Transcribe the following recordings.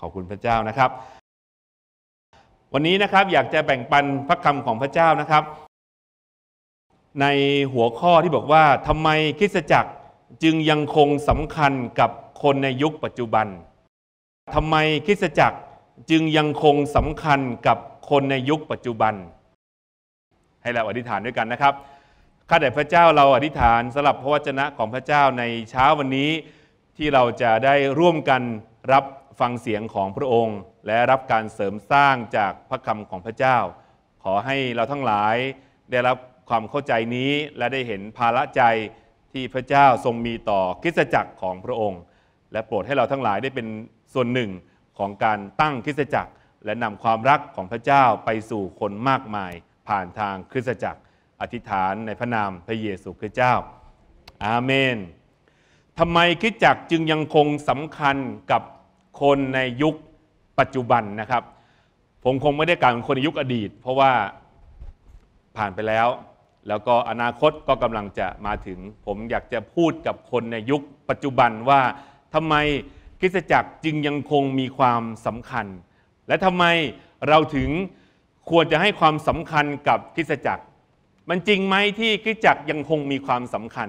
ขอบคุณพระเจ้านะครับ วันนี้นะครับอยากจะแบ่งปันพระคำของพระเจ้านะครับ ในหัวข้อที่บอกว่าทำไมคริสตจักรจึงยังคงสำคัญกับคนในยุคปัจจุบันทำไมคริสตจักรจึงยังคงสำคัญกับคนในยุคปัจจุบัน ให้เราอธิษฐานด้วยกันนะครับ ข้าแต่พระเจ้าเราอธิษฐานสำหรับพระวจนะของพระเจ้าในเช้าวันนี้ที่เราจะได้ร่วมกันรับฟังเสียงของพระองค์และรับการเสริมสร้างจากพระคำของพระเจ้า ขอให้เราทั้งหลายได้รับความเข้าใจนี้และได้เห็นภาระใจที่พระเจ้าทรงมีต่อคริสจักรของพระองค์ และโปรดให้เราทั้งหลายได้เป็นส่วนหนึ่งของการตั้งคริสจักรและนำความรักของพระเจ้าไปสู่คนมากมายผ่านทางคริสจักร อธิษฐานในพระนามพระเยซูคริสต์เจ้า อาเมนทำไมคริสจักรจึงยังคงสำคัญกับคนในยุคปัจจุบันนะครับ ผมคงไม่ได้กล่าวถึงคนในยุคอดีต เพราะว่าผ่านไปแล้ว แล้วก็อนาคตก็กำลังจะมาถึง ผมอยากจะพูดกับคนในยุคปัจจุบันว่าทำไมคริสตจักรจึงยังคงมีความสำคัญ และทำไมเราถึงควรจะให้ความสำคัญกับคริสตจักร มันจริงไหมที่คริสตจักรยังคงมีความสำคัญ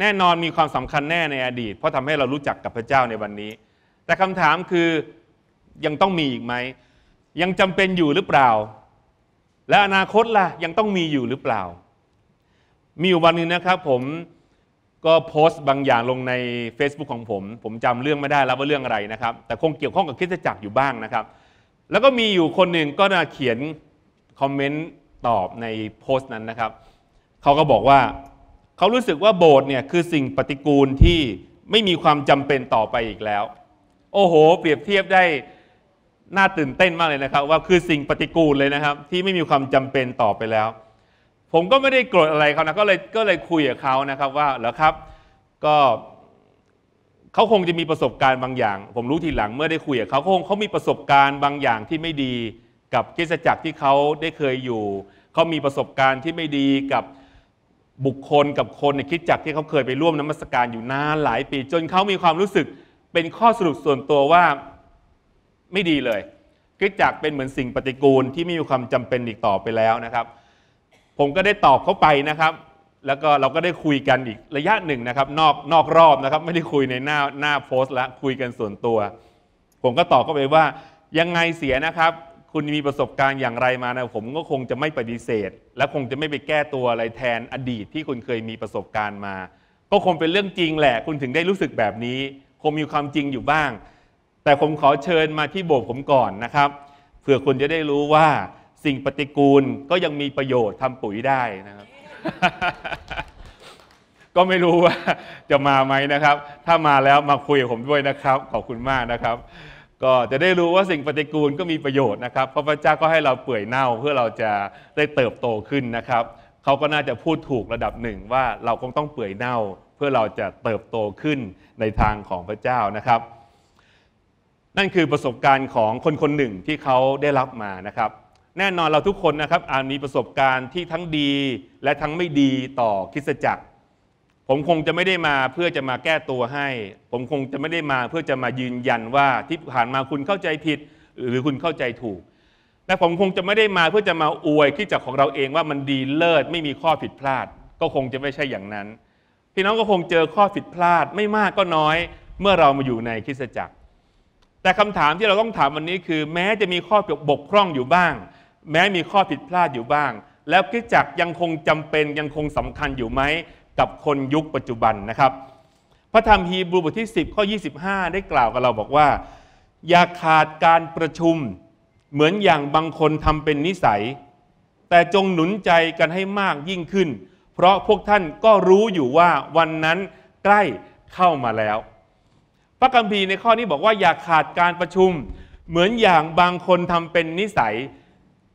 แน่นอนมีความสำคัญแน่ในอดีต เพราะทำให้เรารู้จักกับพระเจ้าในวันนี้แต่คำถามคือยังต้องมีอีกไหม ยังจำเป็นอยู่หรือเปล่า และอนาคตล่ะยังต้องมีอยู่หรือเปล่า มีอยู่วันนึงนะครับ ผมก็โพสต์บางอย่างลงใน Facebook ของผม ผมจำเรื่องไม่ได้แล้วว่าเรื่องอะไรนะครับ แต่คงเกี่ยวข้องกับคิดจักรอยู่บ้างนะครับ แล้วก็มีอยู่คนหนึ่งก็มาเขียนคอมเมนต์ตอบในโพสต์นั้นนะครับเขาก็บอกว่าเขารู้สึกว่าโบสถ์เนี่ยคือสิ่งปฏิกูลที่ไม่มีความจำเป็นต่อไปอีกแล้วโอ้โหเปรียบเทียบได้ น่าตื่นเต้นมากเลยนะครับ ว่าคือสิ่งปฏิกูลเลยนะครับ ที่ไม่มีความจำเป็นต่อไปแล้ว ผมก็ไม่ได้โกรธอะไรเขานะก็เลยก็เลยคุยกับเขานะครับว่าเหรอครับก็เขาคงจะมีประสบการณ์บางอย่าง ผมรู้ทีหลังเมื่อได้คุยกับเขาคงเขามีประสบการณ์บางอย่างที่ไม่ดีกับกิจจักรที่เขาได้เคยอยู่เขามีประสบการณ์ที่ไม่ดีกับบุคคลกับคนในคิดจักที่เขาเคยไปร่วมน้ำมศการอยู่นานหลายปี จนเขามีความรู้สึกเป็นข้อสรุปส่วนตัวว่าไม่ดีเลยคริสจักรเป็นเหมือนสิ่งปฏิกูลที่ไม่มีความจำเป็นอีกต่อไปแล้วนะครับ ผมก็ได้ตอบเขาไปนะครับ แล้วก็เราก็ได้คุยกันอีกระยะหนึ่งนะครับนอกนอกรอบนะครับไม่ได้คุยในหน้าหน้าโพสต์ละคุยกันส่วนตัว ผมก็ตอบเขาไปว่ายังไงเสียนะครับ คุณมีประสบการณ์อย่างไรมานะผมก็คงจะไม่ปฏิเสธ และคงจะไม่ไปแก้ตัวอะไรแทนอดีตที่คุณเคยมีประสบการณ์มา ก็คงเป็นเรื่องจริงแหละ คุณถึงได้รู้สึกแบบนี้คงมีความจริงอยู่บ้าง แต่ผมขอเชิญมาที่โบสถ์ผมก่อนนะครับ เผื่อคุณจะได้รู้ว่า สิ่งปฏิกูลก็ยังมีประโยชน์ทำปุ๋ยได้นะครับ ก็ไม่รู้ว่าจะมาไหมนะครับ ถ้ามาแล้วมาคุยกับผมด้วยนะครับ ขอบคุณมากนะครับ ก็จะได้รู้ว่าสิ่งปฏิกูลก็มีประโยชน์นะครับพระพระเจ้าก็ให้เราเปื่อยเน่า เพื่อเราจะได้เติบโตขึ้นนะครับ เขาก็น่าจะพูดถูกระดับหนึ่งว่าเราคงต้องเปื่อยเน่าพื่อเราจะเติบโตขึ้นในทางของพระเจ้านะครับ นั่นคือประสบการณ์ของคนคนหนึ่งที่เขาได้รับมานะครับ แน่นอนเราทุกคนนะครับอาจมีประสบการณ์ที่ทั้งดีและทั้งไม่ดีต่อคริสจักร ผมคงจะไม่ได้มาเพื่อจะมาแก้ตัวให้ ผมคงจะไม่ได้มาเพื่อจะมายืนยันว่าที่ผ่านมาคุณเข้าใจผิดหรือคุณเข้าใจถูกและผมคงจะไม่ได้มาเพื่อจะมาอวยทิ่จักของเราเองว่ามันดีเลิศไม่มีข้อผิดพลาด ก็คงจะไม่ใช่อย่างนั้นพี่น้องก็คงเจอข้อ ผิดพลาดไม่มากก็น้อยเมื่อเรามาอยู่ในคริสตจักร แต่คำถามที่เราต้องถามวันนี้คือ แม้จะมีข้อบกพร่องอยู่บ้าง แม้มีข้อผิดพลาดอยู่บ้าง แล้วคริสตจักรยังคงจำเป็นยังคงสำคัญอยู่ไหม กับคนยุคปัจจุบันนะครับ พระธรรมฮีบรูบทที่10 ข้อ 25 ได้กล่าวกับเราบอกว่า อย่าขาดการประชุมเหมือนอย่างบางคนทำเป็นนิสัย แต่จงหนุนใจกันให้มากยิ่งขึ้นเพราะพวกท่านก็รู้อยู่ว่าวันนั้นใกล้เข้ามาแล้ว พระคัมภีร์ในข้อนี้บอกว่าอย่าขาดการประชุม เหมือนอย่างบางคนทำเป็นนิสัย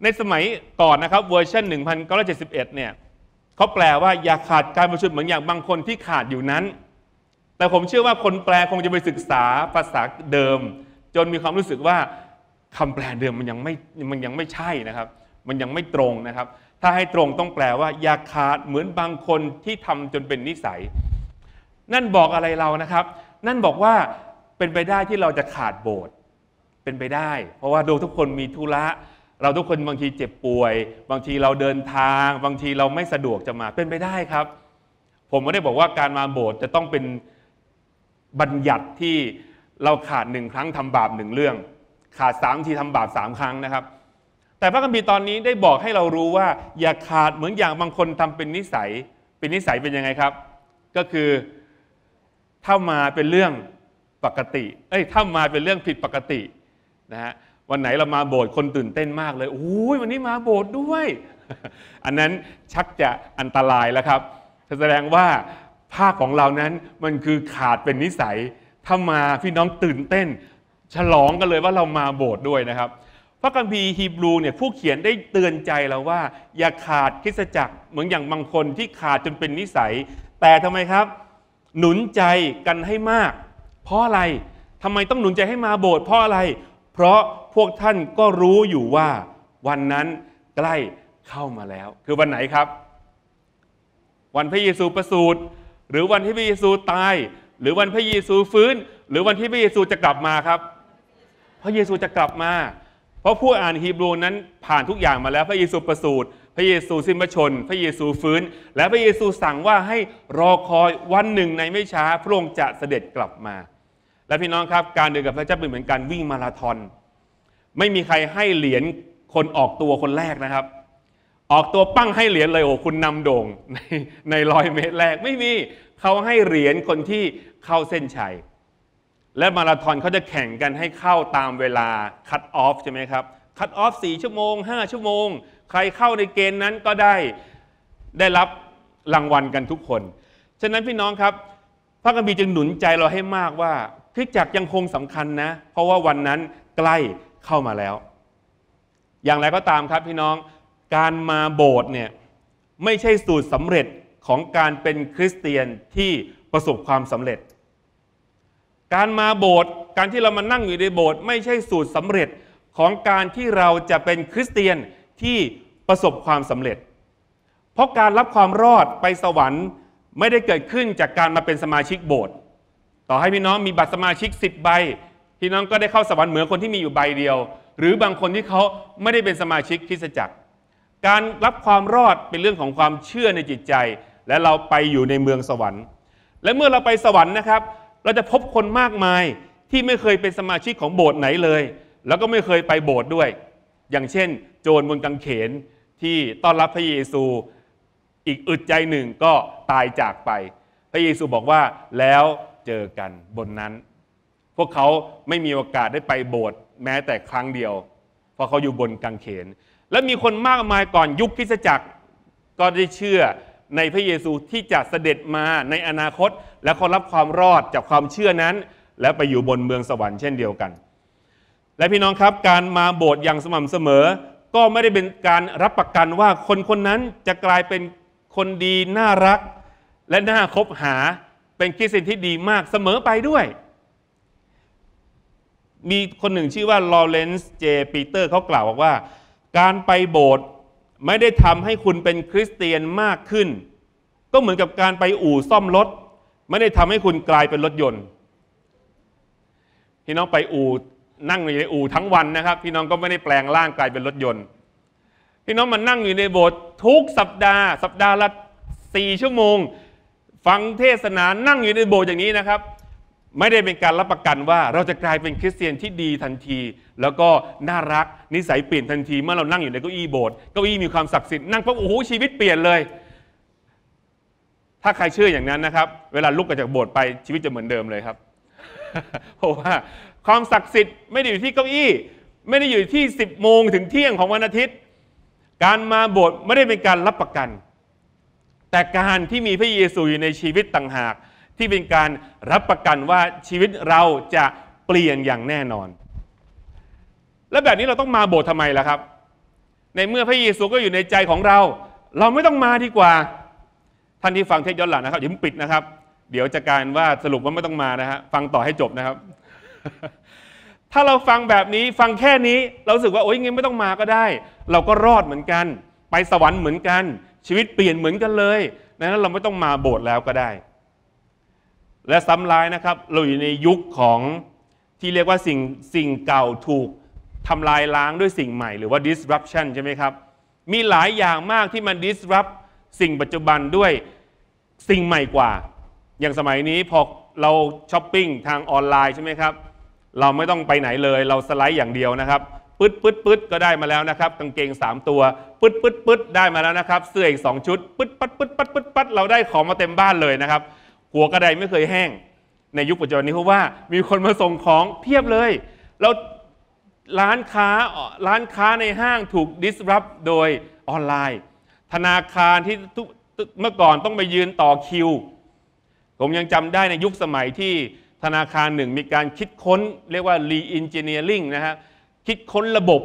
ในสมัยก่อนนะครับเวอร์ชัน1971เนี่ยเขาแปลว่าอย่าขาดการประชุมเหมือนอย่างบางคนที่ขาดอยู่นั้น แต่ผมเชื่อว่า คนแปลคงจะไปศึกษาภาษาเดิม จนมีความรู้สึกว่า คำแปลเดิมมันยังไม่มันยังไม่ใช่นะครับ มันยังไม่ตรงนะครับถ้าให้ตรงต้องแปลว่าอย่าขาดเหมือนบางคนที่ทำจนเป็นนิสัย นั่นบอกอะไรเรานะครับ นั่นบอกว่าเป็นไปได้ที่เราจะขาดโบสถ์เป็นไปได้ เพราะว่าดวทุกคนมีธุระเราทุกคนบางทีเจ็บป่วย บางทีเราเดินทาง บางทีเราไม่สะดวกจะมาเป็นไปได้ครับ ผมไม่ได้บอกว่าการมาโบสถ์จะต้องเป็นบัญญัติที่เราขาดหนึ่งครั้งทำบาปหนึ่งเรื่อง ขาดสามทีทำบาปสามครั้งนะครับแต่พระคัมภีร์ตอนนี้ได้บอกให้เรารู้ว่า อย่าขาดเหมือนอย่างบางคนทำเป็นนิสัย เป็นนิสัยเป็นยังไงครับ ก็คือถ้ามาเป็นเรื่องปกติเอ้ยถ้ามาเป็นเรื่องผิดปกตินะฮะวันไหนเรามาโบสถ์คนตื่นเต้นมากเลยโอ้ยวันนี้มาโบสถ์ด้วย อันนั้นชักจะอันตรายแล้วครับแสดงว่าภาคของเรานั้นมันคือขาดเป็นนิสัย ถ้ามาพี่น้องตื่นเต้น ฉลองกันเลยว่าเรามาโบสถ์ด้วยนะครับพระคัมภีร์ฮีบรูเนี่ยผู้เขียนได้เตือนใจเราว่า อย่าขาดคริสจักรเหมือนอย่างบางคนที่ขาดจนเป็นนิสัย แต่ทำไมครับ หนุนใจกันให้มากเพราะอะไรทำไมต้องหนุนใจให้มาโบสถ์เพราะอะไร เพราะพวกท่านก็รู้อยู่ว่าวันนั้นใกล้เข้ามาแล้ว คือวันไหนครับ วันพระเยซูประสูติหรือวันที่พระเยซูตาย หรือวันพระเยซูฟื้น หรือวันที่พระเยซูจะกลับมาครับพระเยซูจะกลับมาเพราะผู้อ่านฮีบรูนั้นผ่านทุกอย่างมาแล้วพระเยซูประสูติพระเยซูสิ้นพระชน พระเยซูฟื้น และพระเยซูสั่งว่าให้รอคอยวันหนึ่งในไม่ช้าพระองค์จะเสด็จกลับมา และพี่น้องครับการเดินกับพระเจ้าเป็นเหมือนการวิ่งมาราธอนไม่มีใครให้เหรียญคนออกตัวคนแรกนะครับ ออกตัวปั้งให้เหรียญเลยโอ้คุณนำโด่งในในร้อยเมตรแรก ไม่มีเขาให้เหรียญคนที่เข้าเส้นชัยและมาราธอนเขาจะแข่งกันให้เข้าตามเวลาคัตออฟใช่ไหมครับคัตออฟสี่ชั่วโมง 5 ชั่วโมง ใครเข้าในเกณฑ์นั้นก็ได้ได้รับรางวัลกันทุกคน ฉะนั้นพี่น้องครับพระกบีจึงหนุนใจเราให้มากว่าคริสตจักรยังคงสำคัญนะ เพราะว่าวันนั้นใกล้เข้ามาแล้ว อย่างไรก็ตามครับพี่น้อง การมาโบสถ์เนี่ยไม่ใช่สูตรสำเร็จของการเป็นคริสเตียนที่ประสบความสำเร็จการมาโบสถ์การที่เรามานั่งอยู่ในโบสถ์ไม่ใช่สูตรสำเร็จของการที่เราจะเป็นคริสเตียนที่ประสบความสำเร็จ เพราะการรับความรอดไปสวรรค์ไม่ได้เกิดขึ้นจากการมาเป็นสมาชิกโบสถ์ต่อให้พี่น้องมีบัตรสมาชิก10ใบพี่น้องก็ได้เข้าสวรรค์เหมือนคนที่มีอยู่ใบเดียว หรือบางคนที่เขาไม่ได้เป็นสมาชิกคริสตจักร การรับความรอดเป็นเรื่องของความเชื่อในจิตใจ และเราไปอยู่ในเมืองสวรรค์ และเมื่อเราไปสวรรค์นะครับเราจะพบคนมากมายที่ไม่เคยเป็นสมาชิกของโบสถ์ไหนเลย แล้วก็ไม่เคยไปโบสถ์ด้วย อย่างเช่นโจรบนกังเขนที่ต้อนรับพระเยซูอีกอึดใจหนึ่งก็ตายจากไป พระเยซูบอกว่าแล้วเจอกันบนนั้น พวกเขาไม่มีโอกาสได้ไปโบสถ์แม้แต่ครั้งเดียวเพราะเขาอยู่บนกังเขน และมีคนมากมายก่อนยุคพิสจักรก็ได้เชื่อในพระเยซูที่จะเสด็จมาในอนาคต และคขรับความรอดจากความเชื่อนั้น และไปอยู่บนเมืองสวรรค์เช่นเดียวกัน และพี่น้องครับการมาโบสถ์อย่างสม่ำเสมอ ก็ไม่ได้เป็นการรับประกันว่าคนคนนั้นจะกลายเป็นคนดีน่ารัก และน่าคบหาเป็นคริสเตียนที่ดีมากเสมอไปด้วย มีคนหนึ่งชื่อว่าลอเรนซ์เจปีเตอร์เขากล่าวบอกว่า การไปโบสถ์ไม่ได้ทำให้คุณเป็นคริสเตียนมากขึ้น ก็เหมือนกับการไปอู่ซ่อมรถไม่ได้ทำให้คุณกลายเป็นรถยนต์ พี่น้องไปอู่นั่งอยู่ในอู่ทั้งวันนะครับ พี่น้องก็ไม่ได้แปลงร่างกลายเป็นรถยนต์ พี่น้องมานั่งอยู่ในโบสถ์ทุกสัปดาห์ สัปดาห์ละสี่ชั่วโมงฟังเทศนานั่งอยู่ในโบสถ์อย่างนี้นะครับไม่ได้เป็นการรับประกันว่าเราจะกลายเป็นคริสเตียนที่ดีทันที แล้วก็น่ารัก นิสัยเปลี่ยนทันที เมื่อเรานั่งอยู่ในเก้าอี้โบสถ์เก้าอี้มีความศักดิ์สิทธิ์นั่งปุ๊บโอ้โหชีวิตเปลี่ยนเลย ถ้าใครเชื่ออย่างนั้นนะครับเวลาลุกจากโบสถ์ไปชีวิตจะเหมือนเดิมเลยครับเพราะว่าความศักดิ์สิทธิ์ไม่ได้อยู่ที่เก้าอี้ ไม่ได้อยู่ที่10โมงถึงเที่ยงของวันอาทิตย์ การมาโบสถ์ไม่ได้เป็นการรับประกัน แต่การที่มีพระเยซูอยู่ในชีวิตต่างหากที่เป็นการรับประกันว่าชีวิตเราจะเปลี่ยนอย่างแน่นอน และแบบนี้เราต้องมาโบสถ์ทำไมล่ะครับ ในเมื่อพระเยซูก็อยู่ในใจของเรา เราไม่ต้องมาดีกว่า ท่านที่ฟังเทศย้อนหลังนะครับอย่าเพิ่งปิดนะครับ เดี๋ยวจะการว่าสรุปว่าไม่ต้องมานะฮะฟังต่อให้จบนะครับ ถ้าเราฟังแบบนี้ฟังแค่นี้เราสึกว่าโอ๊ยงั้นไม่ต้องมาก็ได้ เราก็รอดเหมือนกัน ไปสวรรค์เหมือนกัน ชีวิตเปลี่ยนเหมือนกันเลย นั้นเราไม่ต้องมาโบสถ์แล้วก็ได้และซ้ำร้ายนะครับเราอยู่ในยุคของที่เรียกว่าสิ่งสิ่ง เก่าถูกทำลายล้างด้วยสิ่งใหม่ หรือว่า disruption ใช่ไหมครับ มีหลายอย่างมากที่มัน disrupt สิ่งปัจจุบันด้วยสิ่งใหม่กว่า อย่างสมัยนี้พอเราช้อปปิ้งทางออนไลน์ใช่ไหมครับเราไม่ต้องไปไหนเลย เราสไลด์อย่างเดียวนะครับ ปึ๊ดปึ๊ดปึ๊ดก็ได้มาแล้วนะครับกางเกง 3 ตัวปึ๊ดปึ๊ดปึ๊ดได้มาแล้วนะครับ เสื้ออีก2ชุดปึ๊ดปัดปึ๊ดปัดปึ๊ดปัดเราได้ของมาเต็มบ้านเลยนะครับหัวกระไดไม่เคยแห้งในยุคปัจจุบันนี้เพราะว่ามีคนมาส่งของ เพียบเลย แล้วร้านค้าร้านค้าในห้างถูกดิสรับโดยออนไลน์ธนาคารที่เมื่อก่อนต้องไปยืนต่อคิว ผมยังจำได้ในยุคสมัยที่ธนาคารหนึ่งมีการคิดค้น เรียกว่า re-engineering นะฮะคิดค้นระบบ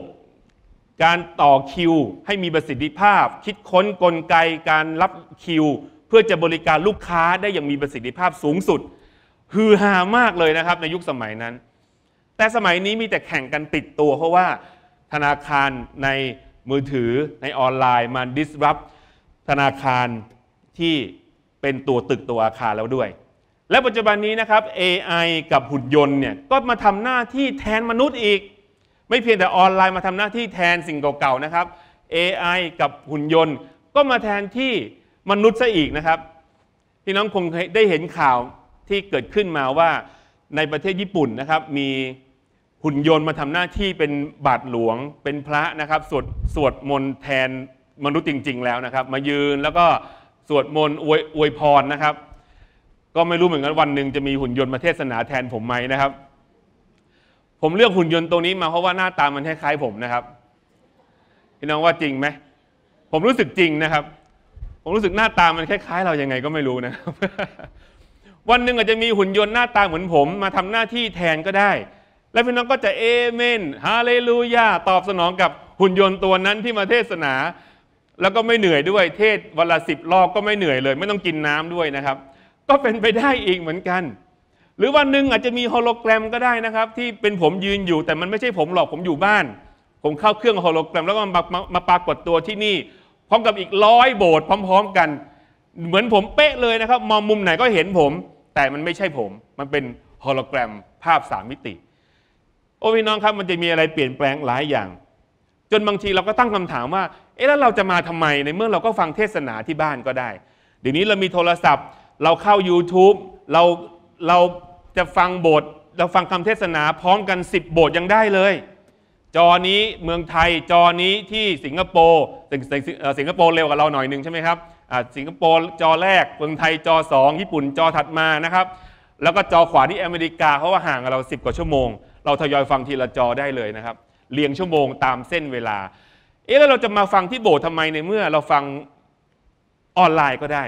การต่อคิวให้มีประสิทธิภาพ คิดค้นกลไกการรับคิวเพื่อจะบริการลูกค้าได้อย่างมีประสิทธิภาพสูงสุดฮือฮามากเลยนะครับ ในยุคสมัยนั้น แต่สมัยนี้มีแต่แข่งกันติดตัว เพราะว่าธนาคารในมือถือในออนไลน์มัน disrupt ธนาคารที่เป็นตัวตึกตัวอาคารแล้วด้วย และปัจจุบันนี้นะครับ AI กับหุ่นยนต์เนี่ยก็มาทำหน้าที่แทนมนุษย์อีก ไม่เพียงแต่ออนไลน์มาทำหน้าที่แทนสิ่งเก่าๆนะครับ AI กับหุ่นยนต์ก็มาแทนที่มนุษย์ซะอีกนะครับพี่น้องคงได้เห็นข่าวที่เกิดขึ้นมาว่าในประเทศญี่ปุ่นนะครับ มีหุ่นยนต์มาทำหน้าที่เป็นบาทหลวง เป็นพระนะครับ สวดสวดมนต์แทนมนุษย์จริง ๆ แล้วนะครับ มายืนแล้วก็สวดมนต์อวยพรนะครับ ก็ไม่รู้เหมือนกันวันหนึ่งจะมีหุ่นยนต์มาเทศนาแทนผมไหมนะครับ ผมเลือกหุ่นยนต์ตัวนี้มาเพราะว่าหน้าตามันคล้ายๆผมนะครับพี่น้องว่าจริงไหมผมรู้สึกจริงนะครับผมรู้สึกหน้าตามันคล้ายๆเรายังไงก็ไม่รู้นะวันหนึ่งอาจจะมีหุ่นยนต์หน้าตาเหมือนผมมาทำหน้าที่แทนก็ได้ และพี่น้องก็จะเอเมนฮาเลลูยาตอบสนองกับหุ่นยนต์ตัวนั้นที่มาเทศนา แล้วก็ไม่เหนื่อยด้วยเทศวันละสิบรอบก็ไม่เหนื่อยเลย ไม่ต้องกินน้ำด้วยนะครับ ก็เป็นไปได้อีกเหมือนกัน หรือวันหนึ่งอาจจะมีโฮโลแกรมก็ได้นะครับที่เป็นผมยืนอยู่แต่มันไม่ใช่ผมหรอกผมอยู่บ้านผมเข้าเครื่องโฮโลแกรมแล้วก็มามาปรากฏตัวที่นี่พร้อมกับอีกร้อยโบสถ์พร้อมๆกันเหมือนผมเป๊ะเลยนะครับ มองมุมไหนก็เห็นผม แต่มันไม่ใช่ผม มันเป็นโฮโลแกรมภาพสามมิติ โอ้พี่น้องครับมันจะมีอะไรเปลี่ยนแปลงหลายอย่าง จนบางทีเราก็ตั้งคำถามว่า เอ๊ะ แล้วเราจะมาทำไมในเมื่อเราก็ฟังเทศนาที่บ้านก็ได้ เดี๋ยวนี้เรามีโทรศัพท์ เราเข้า YouTube เราเราจะฟังบทเราฟังคำเทศนาพร้อมกัน10โบทยังได้เลยจอนี้เมืองไทยจอนี้ที่สิงคโปร์สิงคโปร์เร็วกว่าเราหน่อยหนึ่งใช่ไหมครับสิงคโปร์จอแรกเมืองไทยจอ 2 ญี่ปุ่นจอถัดมานะครับแล้วก็จอขวาที่อเมริกาเพราะว่าห่างกับเรา 10กว่าชั่วโมง เราทยอยฟังทีละจอได้เลยนะครับเรียงชั่วโมงตามเส้นเวลา เอ๊ะแล้วเราจะมาฟังที่โบสถ์ทำไมในเมื่อเราฟังออนไลน์ก็ได้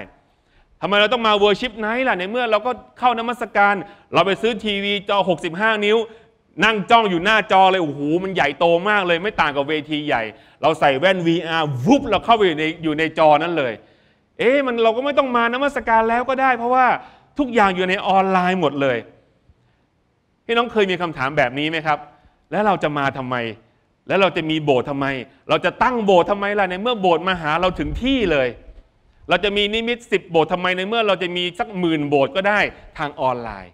ทำไมเราต้องมาเวอร์ชิพไนท์ล่ะในเมื่อเราก็เข้านมัสการเราไปซื้อทีวีจอ65นิ้วนั่งจ้องอยู่หน้าจอเลยโอ้โหมันใหญ่โตมากเลย ไม่ต่างกับเวทีใหญ่ เราใส่แว่น VR วุบเราเข้าไปอยู่ในอยู่ในจอนั้นเลย เอ๊ะมันเราก็ไม่ต้องมานมัสการแล้วก็ได้ เพราะว่าทุกอย่างอยู่ในออนไลน์หมดเลยพี่น้องเคยมีคำถามแบบนี้ไหมครับ แล้วเราจะมาทำไม แล้วเราจะมีโบสถ์ทำไม เราจะตั้งโบสถ์ทำไมล่ะในเมื่อโบสถ์มาหาเราถึงที่เลย เราจะมีนิมิตสิบโบสถ์ทำไมในเมื่อ เราจะมีสักหมื่นโบสถ์ก็ได้ทางออนไลน์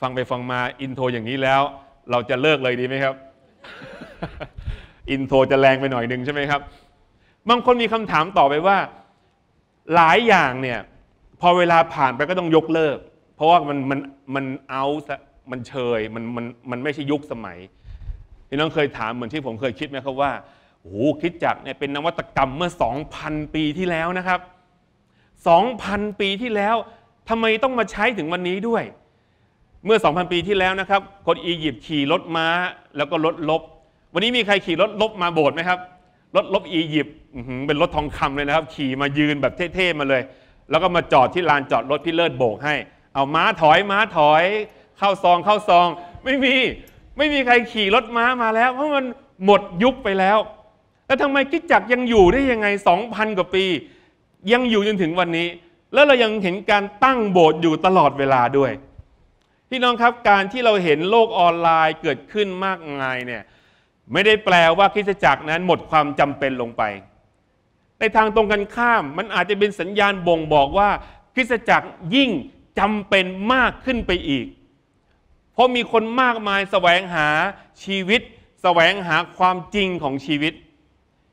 ฟังไปฟังมาอินโทรอย่างนี้แล้ว เราจะเลิกเลยดีไหมครับ อินโทรจะแรงไปหน่อยหนึ่งใช่ไหมครับ บางคนมีคำถามต่อไปว่า หลายอย่างเนี่ยพอเวลาผ่านไปก็ต้องยกเลิก เพราะว่ามันมันมันเอาซะมันเชยมันมันมันไม่ใช่ยุคสมัย พี่น้องเคยถามเหมือนที่ผมเคยคิดไหมครับว่าโอ้โหคิดจักเนี่ยเป็นนวัตกรรมเมื่อ2,000 ปีที่แล้วนะครับ2,000ปีที่แล้วทำไมต้องมาใช้ถึงวันนี้ด้วยเมื่อ 2,000 ปีที่แล้ว นะครับ คน อียิปต์ ขี่ รถ ม้า แล้วก็ รถ ลบ วันนี้มี ใคร ขี่ รถ ลบ มา โบสถ์ไหมครับ รถ ลบ อียิปต์เป็น รถ ทองคำเลยนะครับ ขี่ มา ยืน แบบ เท่ ๆ มาเลย แล้วก็ มาจอด ที่ ลาน จอด รถพี่เลิศ โบก ให้ เอาม้า ถอย ม้า ถอย เข้าซอง เข้าซอง ไม่มี ไม่มีใครขี่ รถ ม้า มาแล้ว เพราะมันหมดยุคไปแล้ว แล้วทำไม กิจจักยัง อยู่ ได้ ยังไง2,000 กว่า ปี ยัง อยู่ จน ถึง วันนี้ แล้ว เรา ยัง เห็นการตั้งโบสถ์อยู่ตลอดเวลาด้วยพี่น้องครับ การที่เราเห็นโลกออนไลน์เกิดขึ้นมากมายเนี่ยไม่ได้แปลว่าคิสจักรนั้นหมดความจำเป็นลงไป ในทางตรงกันข้ามมันอาจจะเป็นสัญญาณบ่งบอกว่าคิสจักรยิ่งจำเป็นมากขึ้นไปอีก เพราะมีคนมากมายแสวงหาชีวิต แสวงหาความจริงของชีวิต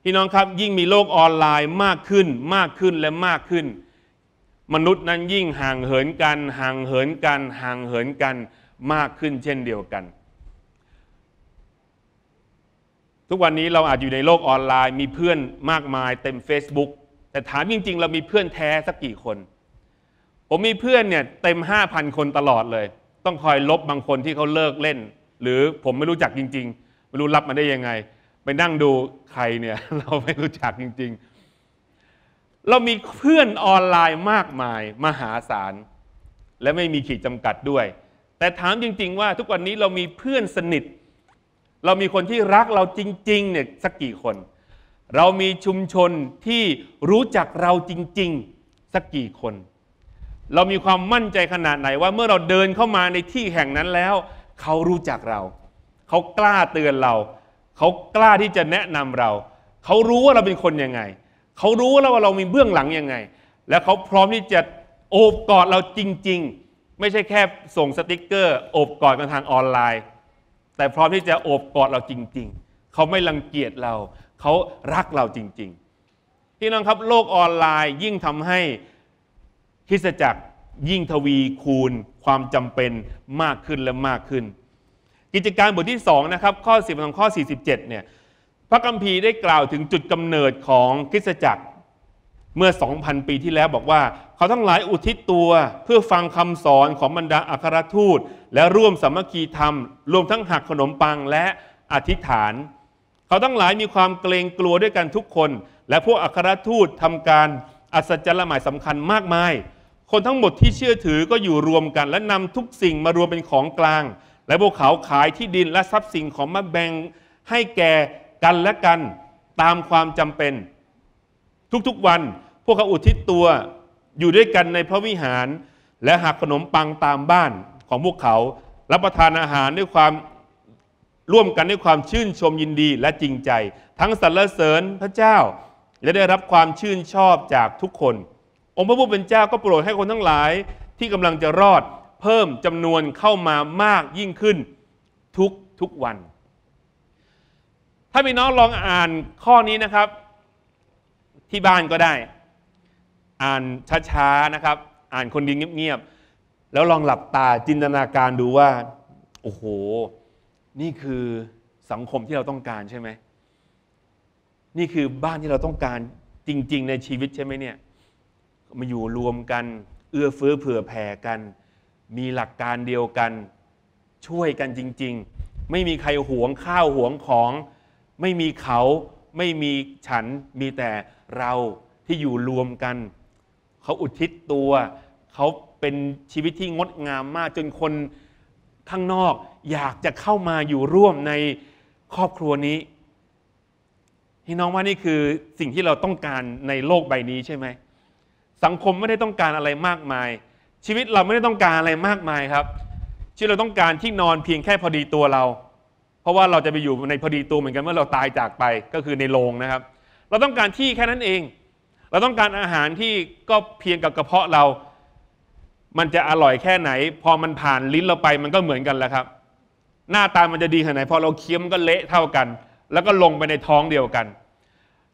พี่น้องครับ ยิ่งมีโลกออนไลน์มากขึ้น มากขึ้นและมากขึ้นมนุษย์นั้นยิ่งห่างเหินกัน ห่างเหินกัน ห่างเหินกันมากขึ้นเช่นเดียวกัน ทุกวันนี้เราอาจอยู่ในโลกออนไลน์ มีเพื่อนมากมายเต็ม Facebook แต่ถามจริงๆ เรามีเพื่อนแท้ สักกี่คน ผมมีเพื่อนเนี่ยเต็ม 5,000 คนตลอดเลย ต้องคอยลบบางคนที่เขาเลิกเล่น หรือผมไม่รู้จักจริงๆ ไม่รู้รับมาได้ยังไง ไปนั่งดูใครเนี่ยเราไม่รู้จักจริง ๆเรามีเพื่อนออนไลน์มากมาย มหาศาล และไม่มีขีดจำกัดด้วย แต่ถามจริง ๆ ว่าทุกวันนี้เรามีเพื่อนสนิท เรามีคนที่รักเราจริงๆเนี่ยสักกี่คน เรามีชุมชนที่รู้จักเราจริงๆสักกี่คน เรามีความมั่นใจขนาดไหนว่าเมื่อเราเดินเข้ามาในที่แห่งนั้นแล้ว เขารู้จักเรา เขากล้าเตือนเรา เขากล้าที่จะแนะนำเรา เขารู้ว่าเราเป็นคนยังไงเขารู้แล้วว่าเรามีเบื้องหลังยังไง แล้วเขาพร้อมที่จะโอบกอดเราจริง ๆ ไม่ใช่แค่ส่งสติกเกอร์โอบกอดกันทางออนไลน์ แต่พร้อมที่จะโอบกอดเราจริง ๆ เขาไม่รังเกียจเราเขารักเราจริงๆพี่น้องครับโลกออนไลน์ยิ่งทำให้คริสตจักรยิ่งทวีคูณความจำเป็นมากขึ้นและมากขึ้น กิจการบทที่2นะครับข้อ10ถึงข้อ47เนี่ยพระคัมภีร์ได้กล่าวถึงจุดกำเนิดของคริสตจักร เมื่อ 2,000 ปีที่แล้วบอกว่า เขาทั้งหลายอุทิศตัวเพื่อฟังคำสอนของบรรดาอัครทูต และร่วมสามัคคีธรรมรวมทั้งหักขนมปังและอธิษฐาน เขาทั้งหลายมีความเกรงกลัวด้วยกันทุกคน และพวกอัครทูตทำการอัศจรรย์หมายสำคัญมากมาย คนทั้งหมดที่เชื่อถือก็อยู่รวมกัน และนำทุกสิ่งมารวมเป็นของกลาง และพวกเขาขายที่ดินและทรัพย์สินของมาแบ่งให้แก่กันและกันตามความจำเป็น ทุกๆวันพวกเขาอุทิศตัวอยู่ด้วยกันในพระวิหาร และหักขนมปังตามบ้านของพวกเขารับประทานอาหารด้วยความร่วมกันด้วยความชื่นชมยินดีและจริงใจ ทั้งสรรเสริญพระเจ้าและได้รับความชื่นชอบจากทุกคน องค์พระผู้เป็นเจ้าก็โปรดให้คนทั้งหลายที่กำลังจะรอดเพิ่มจำนวนเข้ามามากยิ่งขึ้นทุกทุกวันถ้าพี่น้องลองอ่านข้อนี้นะครับ ที่บ้านก็ได้ อ่านช้าๆ นะครับ อ่านคนดีเงียบๆแล้วลองหลับตาจินตนาการดูว่า โอ้โห นี่คือสังคมที่เราต้องการใช่ไหมนี่คือบ้านที่เราต้องการจริง ๆ ในชีวิตใช่ไหมเนี่ยมาอยู่รวมกันเอื้อเฟื้อเผื่อแผ่กัน มีหลักการเดียวกัน ช่วยกันจริง ๆ ไม่มีใครหวงข้าวหวงของไม่มีเขาไม่มีฉันมีแต่เราที่อยู่รวมกัน เขาอุทิศตัว เขาเป็นชีวิตที่งดงามมากจนคนข้างนอกอยากจะเข้ามาอยู่ร่วมในครอบครัวนี้พี่น้องว่านี่คือสิ่งที่เราต้องการในโลกใบนี้ใช่ไหม สังคมไม่ได้ต้องการอะไรมากมาย ชีวิตเราไม่ได้ต้องการอะไรมากมายครับชีวิตเราต้องการที่นอนเพียงแค่พอดีตัวเราเพราะว่าเราจะไปอยู่ในพอดีตัวเหมือนกันเมื่อเราตายจากไปก็คือในโรงนะครับ เราต้องการที่แค่นั้นเอง เราต้องการอาหารที่ก็เพียงกับกระเพาะเรา มันจะอร่อยแค่ไหน พอมันผ่านลิ้นเราไปมันก็เหมือนกันแหละครับ หน้าตามันจะดีขนาดไหนพอเราเคี้ยวมันก็เละเท่ากัน แล้วก็ลงไปในท้องเดียวกัน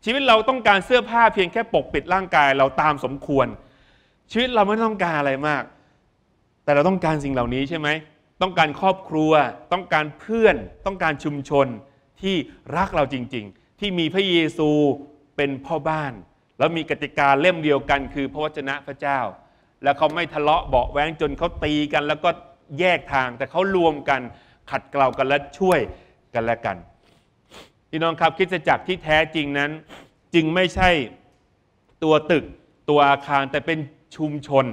ชีวิตเราต้องการเสื้อผ้าเพียงแค่ปกปิดร่างกายเราตามสมควร ชีวิตเราไม่ต้องการอะไรมาก แต่เราต้องการสิ่งเหล่านี้ใช่ไหมต้องการครอบครัวต้องการเพื่อนต้องการชุมชนที่รักเราจริง ๆ ที่มีพระเยซูเป็นพ่อบ้าน แล้วมีกติกาเล่มเดียวกันคือพระวจนะพระเจ้า แล้วเขาไม่ทะเลาะเบาแว้งจนเขาตีกัน แล้วก็แยกทางแต่เขารวมกันขัดเกลากันและช่วยกันและกันพี่น้องครับคิดจักรที่แท้จริงนั้นจึงไม่ใช่ตัวตึกตัวอาคารแต่เป็นชุมชน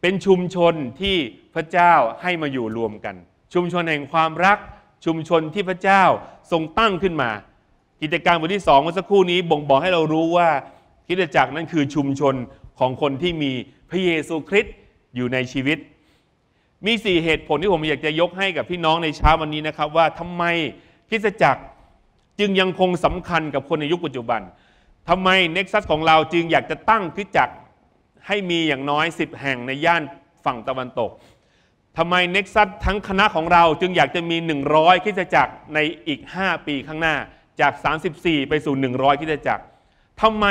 เป็นชุมชนที่พระเจ้าให้มาอยู่รวมกัน ชุมชนแห่งความรัก ชุมชนที่พระเจ้าทรงตั้งขึ้นมา กิจการบทที่สองเมื่อสักครู่นี้ บ่งบอกให้เรารู้ว่าคิดจักรนั้นคือชุมชนของคนที่มีพระเยซูคริสต์อยู่ในชีวิต มีสี่เหตุผลที่ผมอยากจะยกให้กับพี่น้องในเช้าวันนี้นะครับ ว่าทำไมคิดจักรจึงยังคงสำคัญกับคนในยุคปัจจุบัน ทำไมเน็กซัสของเราจึงอยากจะตั้งคิดจักรให้มีอย่างน้อย 10 แห่งในย่านฝั่งตะวันตก ทำไมเน็กซัสทั้งคณะของเราจึงอยากจะมี 100คิดจักรในอีก 5 ปีข้างหน้าจาก 34 ไปสู่ 100คิดจักรทำไม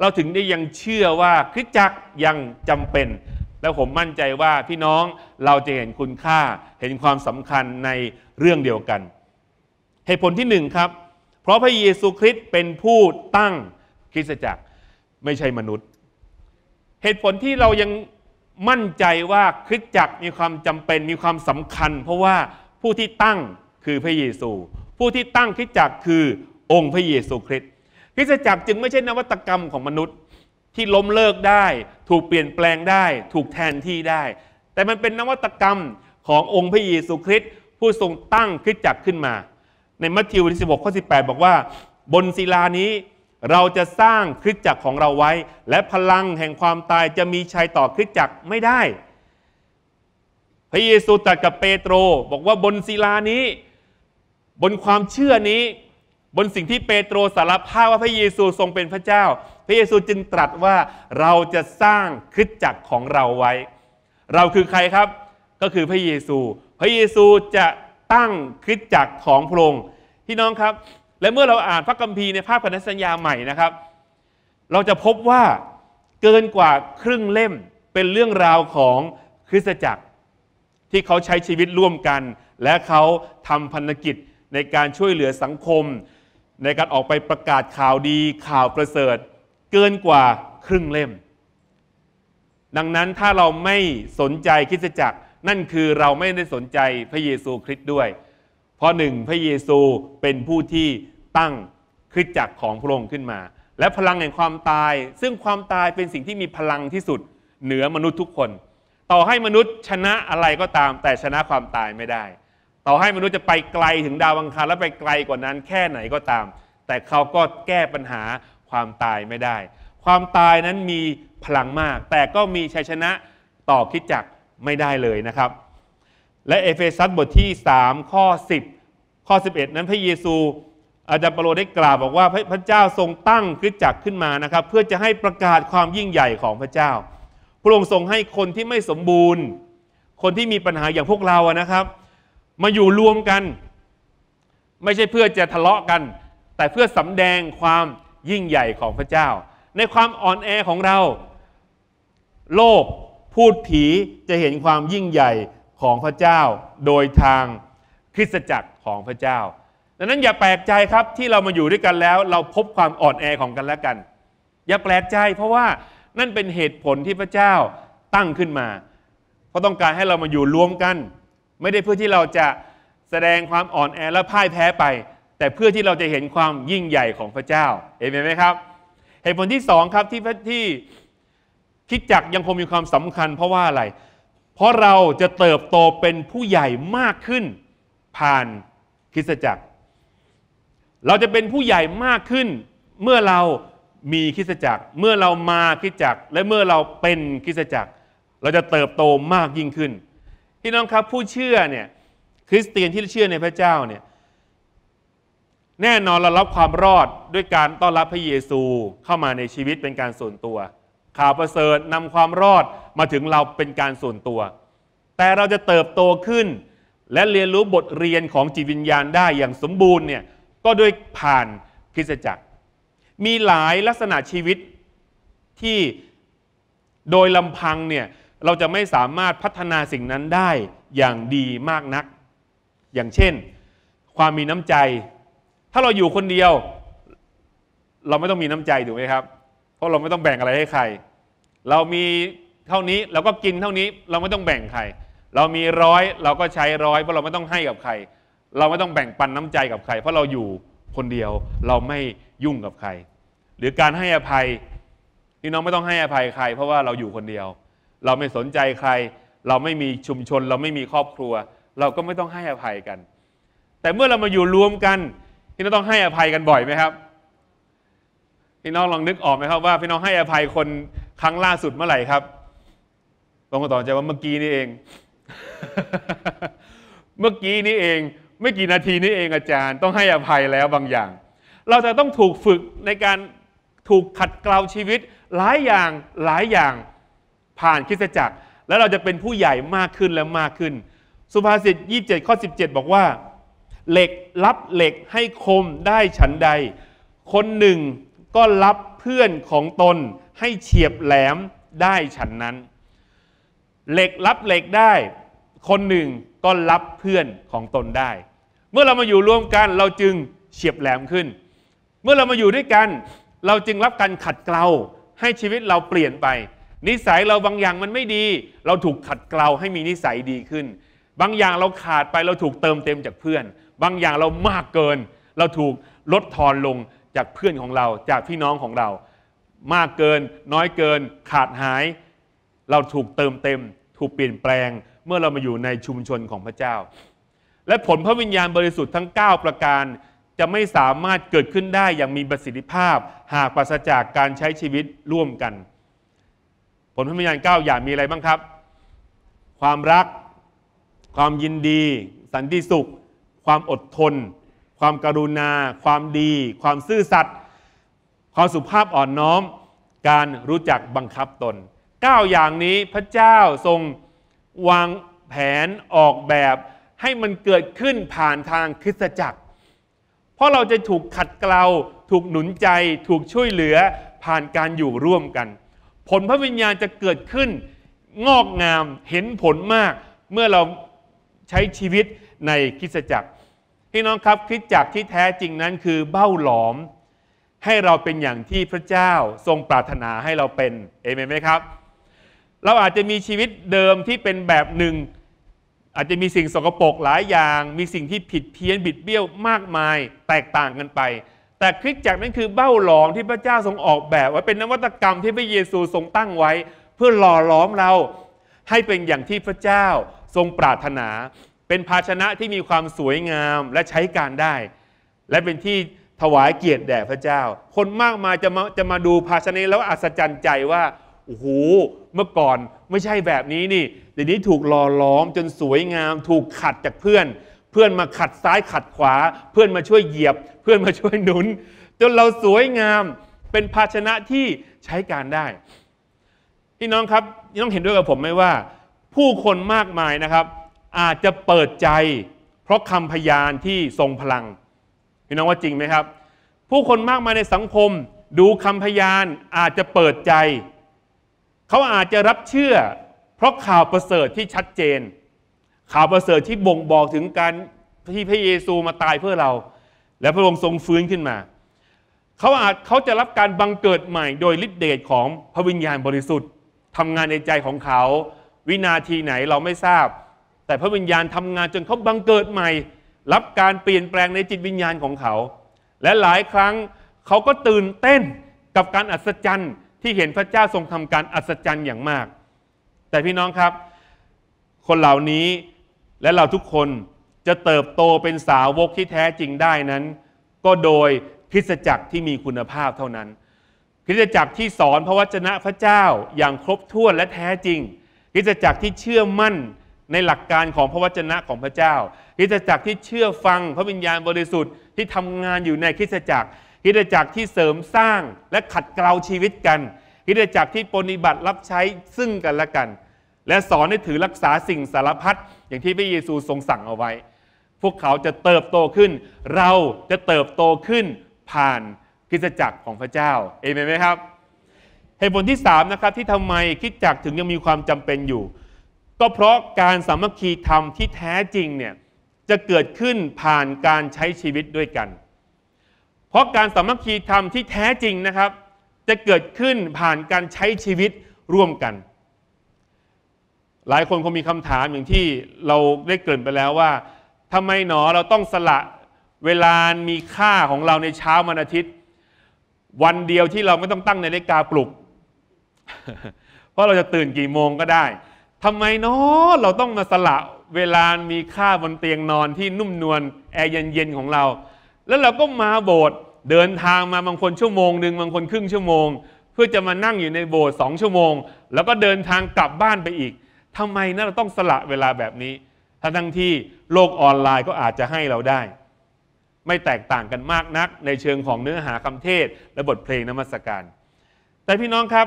เราถึงได้ยังเชื่อว่าคิดจักรยังจำเป็น แล้วผมมั่นใจว่าพี่น้องเราจะเห็นคุณค่าเห็นความสำคัญในเรื่องเดียวกัน เหตุผลที่หนึ่งครับ เพราะพระเยซูคริสต์เป็นผู้ตั้งคริสตจักรไม่ใช่มนุษย์เหตุผลที่เรายังมั่นใจว่าคริสตจักรมีความจำเป็นมีความสำคัญ เพราะว่าผู้ที่ตั้งคือพระเยซู ผู้ที่ตั้งคริสตจักรคือองค์พระเยซูคริสต์คริสตจักรจึงไม่ใช่นวัตกรรมของมนุษย์ที่ล้มเลิกได้ ถูกเปลี่ยนแปลงได้ ถูกแทนที่ได้ แต่มันเป็นนวัตกรรมขององค์พระเยซูคริสต์ผู้ทรงตั้งคริสตจักรขึ้นมา ในมัทธิวบทที่16 ข้อ 18 บอกว่า บนศิลานี้เราจะสร้างคริสตจักรของเราไว้ และพลังแห่งความตายจะมีชัยต่อคริสตจักรไม่ได้ พระเยซูตรัสกับเปโตร บอกว่าบนศิลานี้ บนความเชื่อนี้ บนสิ่งที่เปโตรสารภาพว่าพระเยซูทรงเป็นพระเจ้า พระเยซูจึงตรัสว่าเราจะสร้างคริสตจักรของเราไว้ เราคือใครครับก็คือพระเยซู พระเยซูจะตั้งคริสตจักรของพระองค์พี่น้องครับและเมื่อเราอ่านพระคัมภีร์ในภาพพันธสัญญาใหม่นะครับ เราจะพบว่าเกินกว่าครึ่งเล่มเป็นเรื่องราวของคริสตจักร ที่เขาใช้ชีวิตร่วมกัน และเขาทำพันธกิจในการช่วยเหลือสังคมในการออกไปประกาศข่าวดีข่าวประเสริฐ เกินกว่าครึ่งเล่ม ดังนั้นถ้าเราไม่สนใจคริสตจักร นั่นคือเราไม่ได้สนใจพระเยซูคริสต์ด้วยเพราะหนึ่งพระเยซูเป็นผู้ที่ตั้งคริสตจักรของพระองค์ขึ้นมา และพลังแห่งความตาย ซึ่งความตายเป็นสิ่งที่มีพลังที่สุดเหนือมนุษย์ทุกคน ต่อให้มนุษย์ชนะอะไรก็ตาม แต่ชนะความตายไม่ได้ ต่อให้มนุษย์จะไปไกลถึงดาวังคารและไปไกลกว่านั้นแค่ไหนก็ตาม แต่เขาก็แก้ปัญหาความตายไม่ได้ ความตายนั้นมีพลังมาก แต่ก็มีชัยชนะต่อคิดจักไม่ได้เลยนะครับและเอเฟซัสบทที่ 3 ข้อ10 ข้อ 11 นั้นพระเยซูอาจารย์เปโลได้กล่าวบอกว่าพระเจ้าทรงตั้งคริสตจักรขึ้นมานะครับเพื่อจะให้ประกาศความยิ่งใหญ่ของพระเจ้า พระองค์ทรงให้คนที่ไม่สมบูรณ์คนที่มีปัญหาอย่างพวกเราอะนะครับ มาอยู่รวมกัน ไม่ใช่เพื่อจะทะเลาะกัน แต่เพื่อสำแดงความยิ่งใหญ่ของพระเจ้า ในความอ่อนแอของเรา โลกพูดผีจะเห็นความยิ่งใหญ่ของพระเจ้าโดยทางคริสตจักรของพระเจ้า ดังนั้นอย่าแปลกใจครับที่เรามาอยู่ด้วยกันแล้ว เราพบความอ่อนแอของกันและกัน อย่าแปลกใจเพราะว่านั่นเป็นเหตุผลที่พระเจ้าตั้งขึ้นมา เพราะต้องการให้เรามาอยู่รวมกัน ไม่ได้เพื่อที่เราจะแสดงความอ่อนแอและพ่ายแพ้ไป แต่เพื่อที่เราจะเห็นความยิ่งใหญ่ของพระเจ้าเห็นไหมครับ เหตุผลที่สองครับที่ที่คิดจักยังคงมีความสำคัญ เพราะว่าอะไรเพราะเราจะเติบโตเป็นผู้ใหญ่มากขึ้นผ่านคริสตจักร เราจะเป็นผู้ใหญ่มากขึ้น เมื่อเรามีคริสตจักร เมื่อเรามาคริสตจักรและเมื่อเราเป็นคริสตจักร เราจะเติบโตมากยิ่งขึ้นพี่น้องครับผู้เชื่อเนี่ยคริสเตียนที่เชื่อในพระเจ้าเนี่ยแน่นอนเรารับความรอดด้วยการต้อนรับพระเยซูเข้ามาในชีวิตเป็นการส่วนตัวข่าวประเสริฐนำความรอดมาถึงเราเป็นการส่วนตัว แต่เราจะเติบโตขึ้น และเรียนรู้บทเรียนของจิตวิญญาณได้อย่างสมบูรณ์เนี่ยก็โดยผ่านคริสตจักร มีหลายลักษณะชีวิตที่โดยลำพังเนี่ยเราจะไม่สามารถพัฒนาสิ่งนั้นได้อย่างดีมากนัก อย่างเช่น ความมีน้ำใจ ถ้าเราอยู่คนเดียว เราไม่ต้องมีน้ำใจถูกไหมครับเพราะเราไม่ต้องแบ่งอะไรให้ใคร เรามีเท่านี้เราก็กินเท่านี้เราไม่ต้องแบ่งใคร เรามีร้อยเราก็ใช้ร้อยเพราะเราไม่ต้องให้กับใคร เราไม่ต้องแบ่งปันน้ำใจกับใคร เพราะเราอยู่คนเดียว เราไม่ยุ่งกับใคร หรือการให้อภัยพี่น้องไม่ต้องให้อภัยใครเพราะว่าเราอยู่คนเดียว เราไม่สนใจใคร เราไม่มีชุมชน เราไม่มีครอบครัว เราก็ไม่ต้องให้อภัยกัน แต่เมื่อเรามาอยู่รวมกันที่เราต้องให้อภัยกันบ่อยไหมครับพี่น้องลองนึกออกไหมครับว่าพี่น้องให้อภัยคนครั้งล่าสุดเมื่อไหร่ครับลองมาตออใจว่าเมื่อกี้นี่เอง เมื่อกี้นี่เอง ไม่กี่นาทีนี่เองอาจารย์ต้องให้อภัยแล้วบางอย่าง เราจะต้องถูกฝึกในการถูกขัดเกลาชีวิตหลายอย่างหลายอย่างผ่านคิสจักร แล้วเราจะเป็นผู้ใหญ่มากขึ้นและมากขึ้น สุภาษิต 27 ข้อ 17 บอกว่า เหล็กรับเหล็กให้คมได้ฉันใด คนหนึ่งก็รับเพื่อนของตนให้เฉียบแหลมได้ฉันนั้น เหล็กรับเหล็กได้ คนหนึ่งก็รับเพื่อนของตนได้ เมื่อเรามาอยู่ร่วมกันเราจึงเฉียบแหลมขึ้น เมื่อเรามาอยู่ด้วยกัน เราจึงรับการขัดเกลาให้ชีวิตเราเปลี่ยนไป นิสัยเราบางอย่างมันไม่ดี เราถูกขัดเกลาให้มีนิสัยดีขึ้น บางอย่างเราขาดไปเราถูกเติมเต็มจากเพื่อน บางอย่างเรามากเกิน เราถูกลดทอนลงจากเพื่อนของเราจากพี่น้องของเรา มากเกินน้อยเกิน ขาดหาย เราถูกเติมเต็ม ถูกเปลี่ยนแปลงเมื่อเรามาอยู่ในชุมชนของพระเจ้า และผลพระวิญญาณบริสุทธิ์ทั้ง 9 ประการ จะไม่สามารถเกิดขึ้นได้อย่างมีประสิทธิภาพ หากปราศจากการใช้ชีวิตร่วมกัน ผลพระวิญญาณ 9 อย่างมีอะไรบ้างครับ ความรัก ความยินดี สันติสุข ความอดทนความกรุณา ความดี ความซื่อสัตย์ความสุภาพอ่อนน้อม การรู้จักบังคับตน9อย่างนี้พระเจ้าทรงวางแผนออกแบบ ให้มันเกิดขึ้นผ่านทางคริสตจักร เพราะเราจะถูกขัดเกลาถูกหนุนใจ ถูกช่วยเหลือผ่านการอยู่ร่วมกัน ผลพระวิญญาณจะเกิดขึ้นงอกงามเห็นผลมาก เมื่อเราใช้ชีวิตในคริสตจักรพี่น้องครับคิดจักที่แท้จริงนั้นคือเบ้าหลอม ให้เราเป็นอย่างที่พระเจ้าทรงปรารถนาให้เราเป็นเอเมนไหมครับ เราอาจจะมีชีวิตเดิมที่เป็นแบบหนึ่ง อาจจะมีสิ่งสกปรกหลายอย่าง มีสิ่งที่ผิดเพี้ยนบิดเบี้ยวมากมายแตกต่างกันไป แต่คริสจักรนั้นคือเบ้าหลอมที่พระเจ้าทรงออกแบบไว้เป็นนวัตกรรมที่พระเยซูทรงตั้งไว้ เพื่อหล่อล้อมเรา ให้เป็นอย่างที่พระเจ้าทรงปรารถนาเป็นภาชนะที่มีความสวยงามและใช้การได้ และเป็นที่ถวายเกียรติแด่พระเจ้า คนมากมายจะมาจะมาดูภาชนะแล้วอัศจรรย์ใจว่าโอ้โหเมื่อก่อนไม่ใช่แบบนี้นี่เดี๋ยวนี้ถูกหล่อล้อม จนสวยงาม ถูกขัดจากเพื่อน เพื่อนมาขัดซ้ายขัดขวา เพื่อนมาช่วยเหยียบ เพื่อนมาช่วยหนุน จนเราสวยงามเป็นภาชนะที่ใช้การได้พี่น้องครับน้องเห็นด้วยกับผมไหมว่า ผู้คนมากมายนะครับอาจจะเปิดใจเพราะคำพยานที่ทรงพลัง พี่น้องว่าจริงไหมครับ ผู้คนมากมายในสังคมดูคำพยานอาจจะเปิดใจ เขาอาจจะรับเชื่อเพราะข่าวประเสริฐที่ชัดเจน ข่าวประเสริฐที่บ่งบอกถึงการที่พระเยซูมาตายเพื่อเรา และพระองค์ทรงฟื้นขึ้นมา เขาอาจเขาจะรับการบังเกิดใหม่โดยฤทธิเดชของพระวิญญาณบริสุทธิ์ทำงานในใจของเขา วินาทีไหนเราไม่ทราบแต่พระวิญญาณทำงานจนเขาบังเกิดใหม่ รับการเปลี่ยนแปลงในจิตวิญญาณของเขา และหลายครั้งเขาก็ตื่นเต้นกับการอัศจรรย์ ที่เห็นพระเจ้าทรงทำการอัศจรรย์อย่างมาก แต่พี่น้องครับ คนเหล่านี้และเราทุกคนจะเติบโตเป็นสาวกที่แท้จริงได้นั้น ก็โดยคริสตจักรที่มีคุณภาพเท่านั้นคริสตจักรที่สอนพระวจนะพระเจ้าอย่างครบถ้วนและแท้จริงคริสตจักรที่เชื่อมั่นในหลักการของพระวจนะของพระเจ้าคิดตจักรที่เชื่อฟังพระวิญญาณบริสุทธิ์ที่ทำงานอยู่ในคิดตจักรคิดตจักรที่เสริมสร้างและขัดเกลาชีวิตกันคิดตจักรที่ปฏิบัติรับใช้ซึ่งกันและกัน และสอนให้ถือรักษาสิ่งสารพัดอย่างที่พระเยซูทรงสั่งเอาไว้ พวกเขาจะเติบโตขึ้น เราจะเติบโตขึ้นผ่านคิดตจักรของพระเจ้าเอเมนไหมครับ เหตุผลที่3นะครับที่ทำไมคิดตจักรถึงยังมีความจำเป็นอยู่ก็เพราะการสามัคคีธรรมที่แท้จริงเนี่ยจะเกิดขึ้นผ่านการใช้ชีวิตด้วยกัน เพราะการสามัคคีธรรมที่แท้จริงนะครับ จะเกิดขึ้นผ่านการใช้ชีวิตร่วมกัน หลายคนคงมีคำถามอย่างที่เราได้เกริ่นไปแล้วว่าทำไมหนอเราต้องสละเวลามีค่าของเราในเช้าวันอาทิตย์ วันเดียวที่เราไม่ต้องตั้งนาฬิกาปลุก เพราะเราจะตื่นกี่โมงก็ได้ทำไมเนาะเราต้องมาสละเวลา มีค่าบนเตียงนอนที่นุ่มนวลแอร์เย็นๆของเรา แล้วเราก็มาโบสถ์เดินทางมาบางคนชั่วโมงหนึ่งบางคนครึ่งชั่วโมง เพื่อจะมานั่งอยู่ในโบสถ์สองชั่วโมง แล้วก็เดินทางกลับบ้านไปอีก ทำไมนะเราต้องสละเวลาแบบนี้ทั้งทั้งที่โลกออนไลน์ก็อาจจะให้เราได้ ไม่แตกต่างกันมากนักในเชิงของเนื้อหาคำเทศและบทเพลงนมัสการ แต่พี่น้องครับ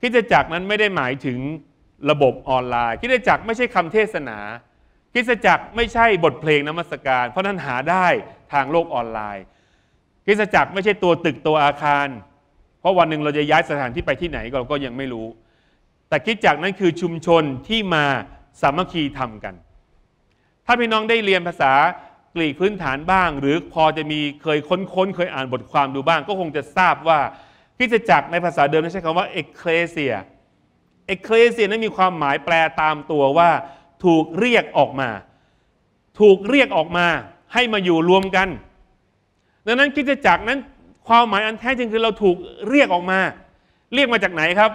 คิดจักนั้นไม่ได้หมายถึงระบบออนไลน์คิดจักรไม่ใช่คำเทศนาคิดจักรไม่ใช่บทเพลงนมัสการ เพราะนั้นหาได้ทางโลกออนไลน์คิดจักรไม่ใช่ตัวตึกตัวอาคาร เพราะวันหนึ่งเราจะย้ายสถานที่ไปที่ไหนเราก็ยังไม่รู้ แต่คิดจักรนั้นคือชุมชนที่มาสามัคคีทำกัน ถ้าพี่น้องได้เรียนภาษากรีกพื้นฐานบ้าง หรือพอจะมีเคยค้นคเคยอ่านบทความดูบ้าง ก็คงจะทราบว่าคิดจักรในภาษาเดิมใช้คำว่าเอเคเลเซียเอเคลเซียนั้นมีความหมายแปลตามตัวว่า ถูกเรียกออกมา ถูกเรียกออกมา ให้มาอยู่รวมกัน ดังนั้นคิดจะจักนั้น ความหมายอันแท้จริงคือเราถูกเรียกออกมา เรียกมาจากไหนครับ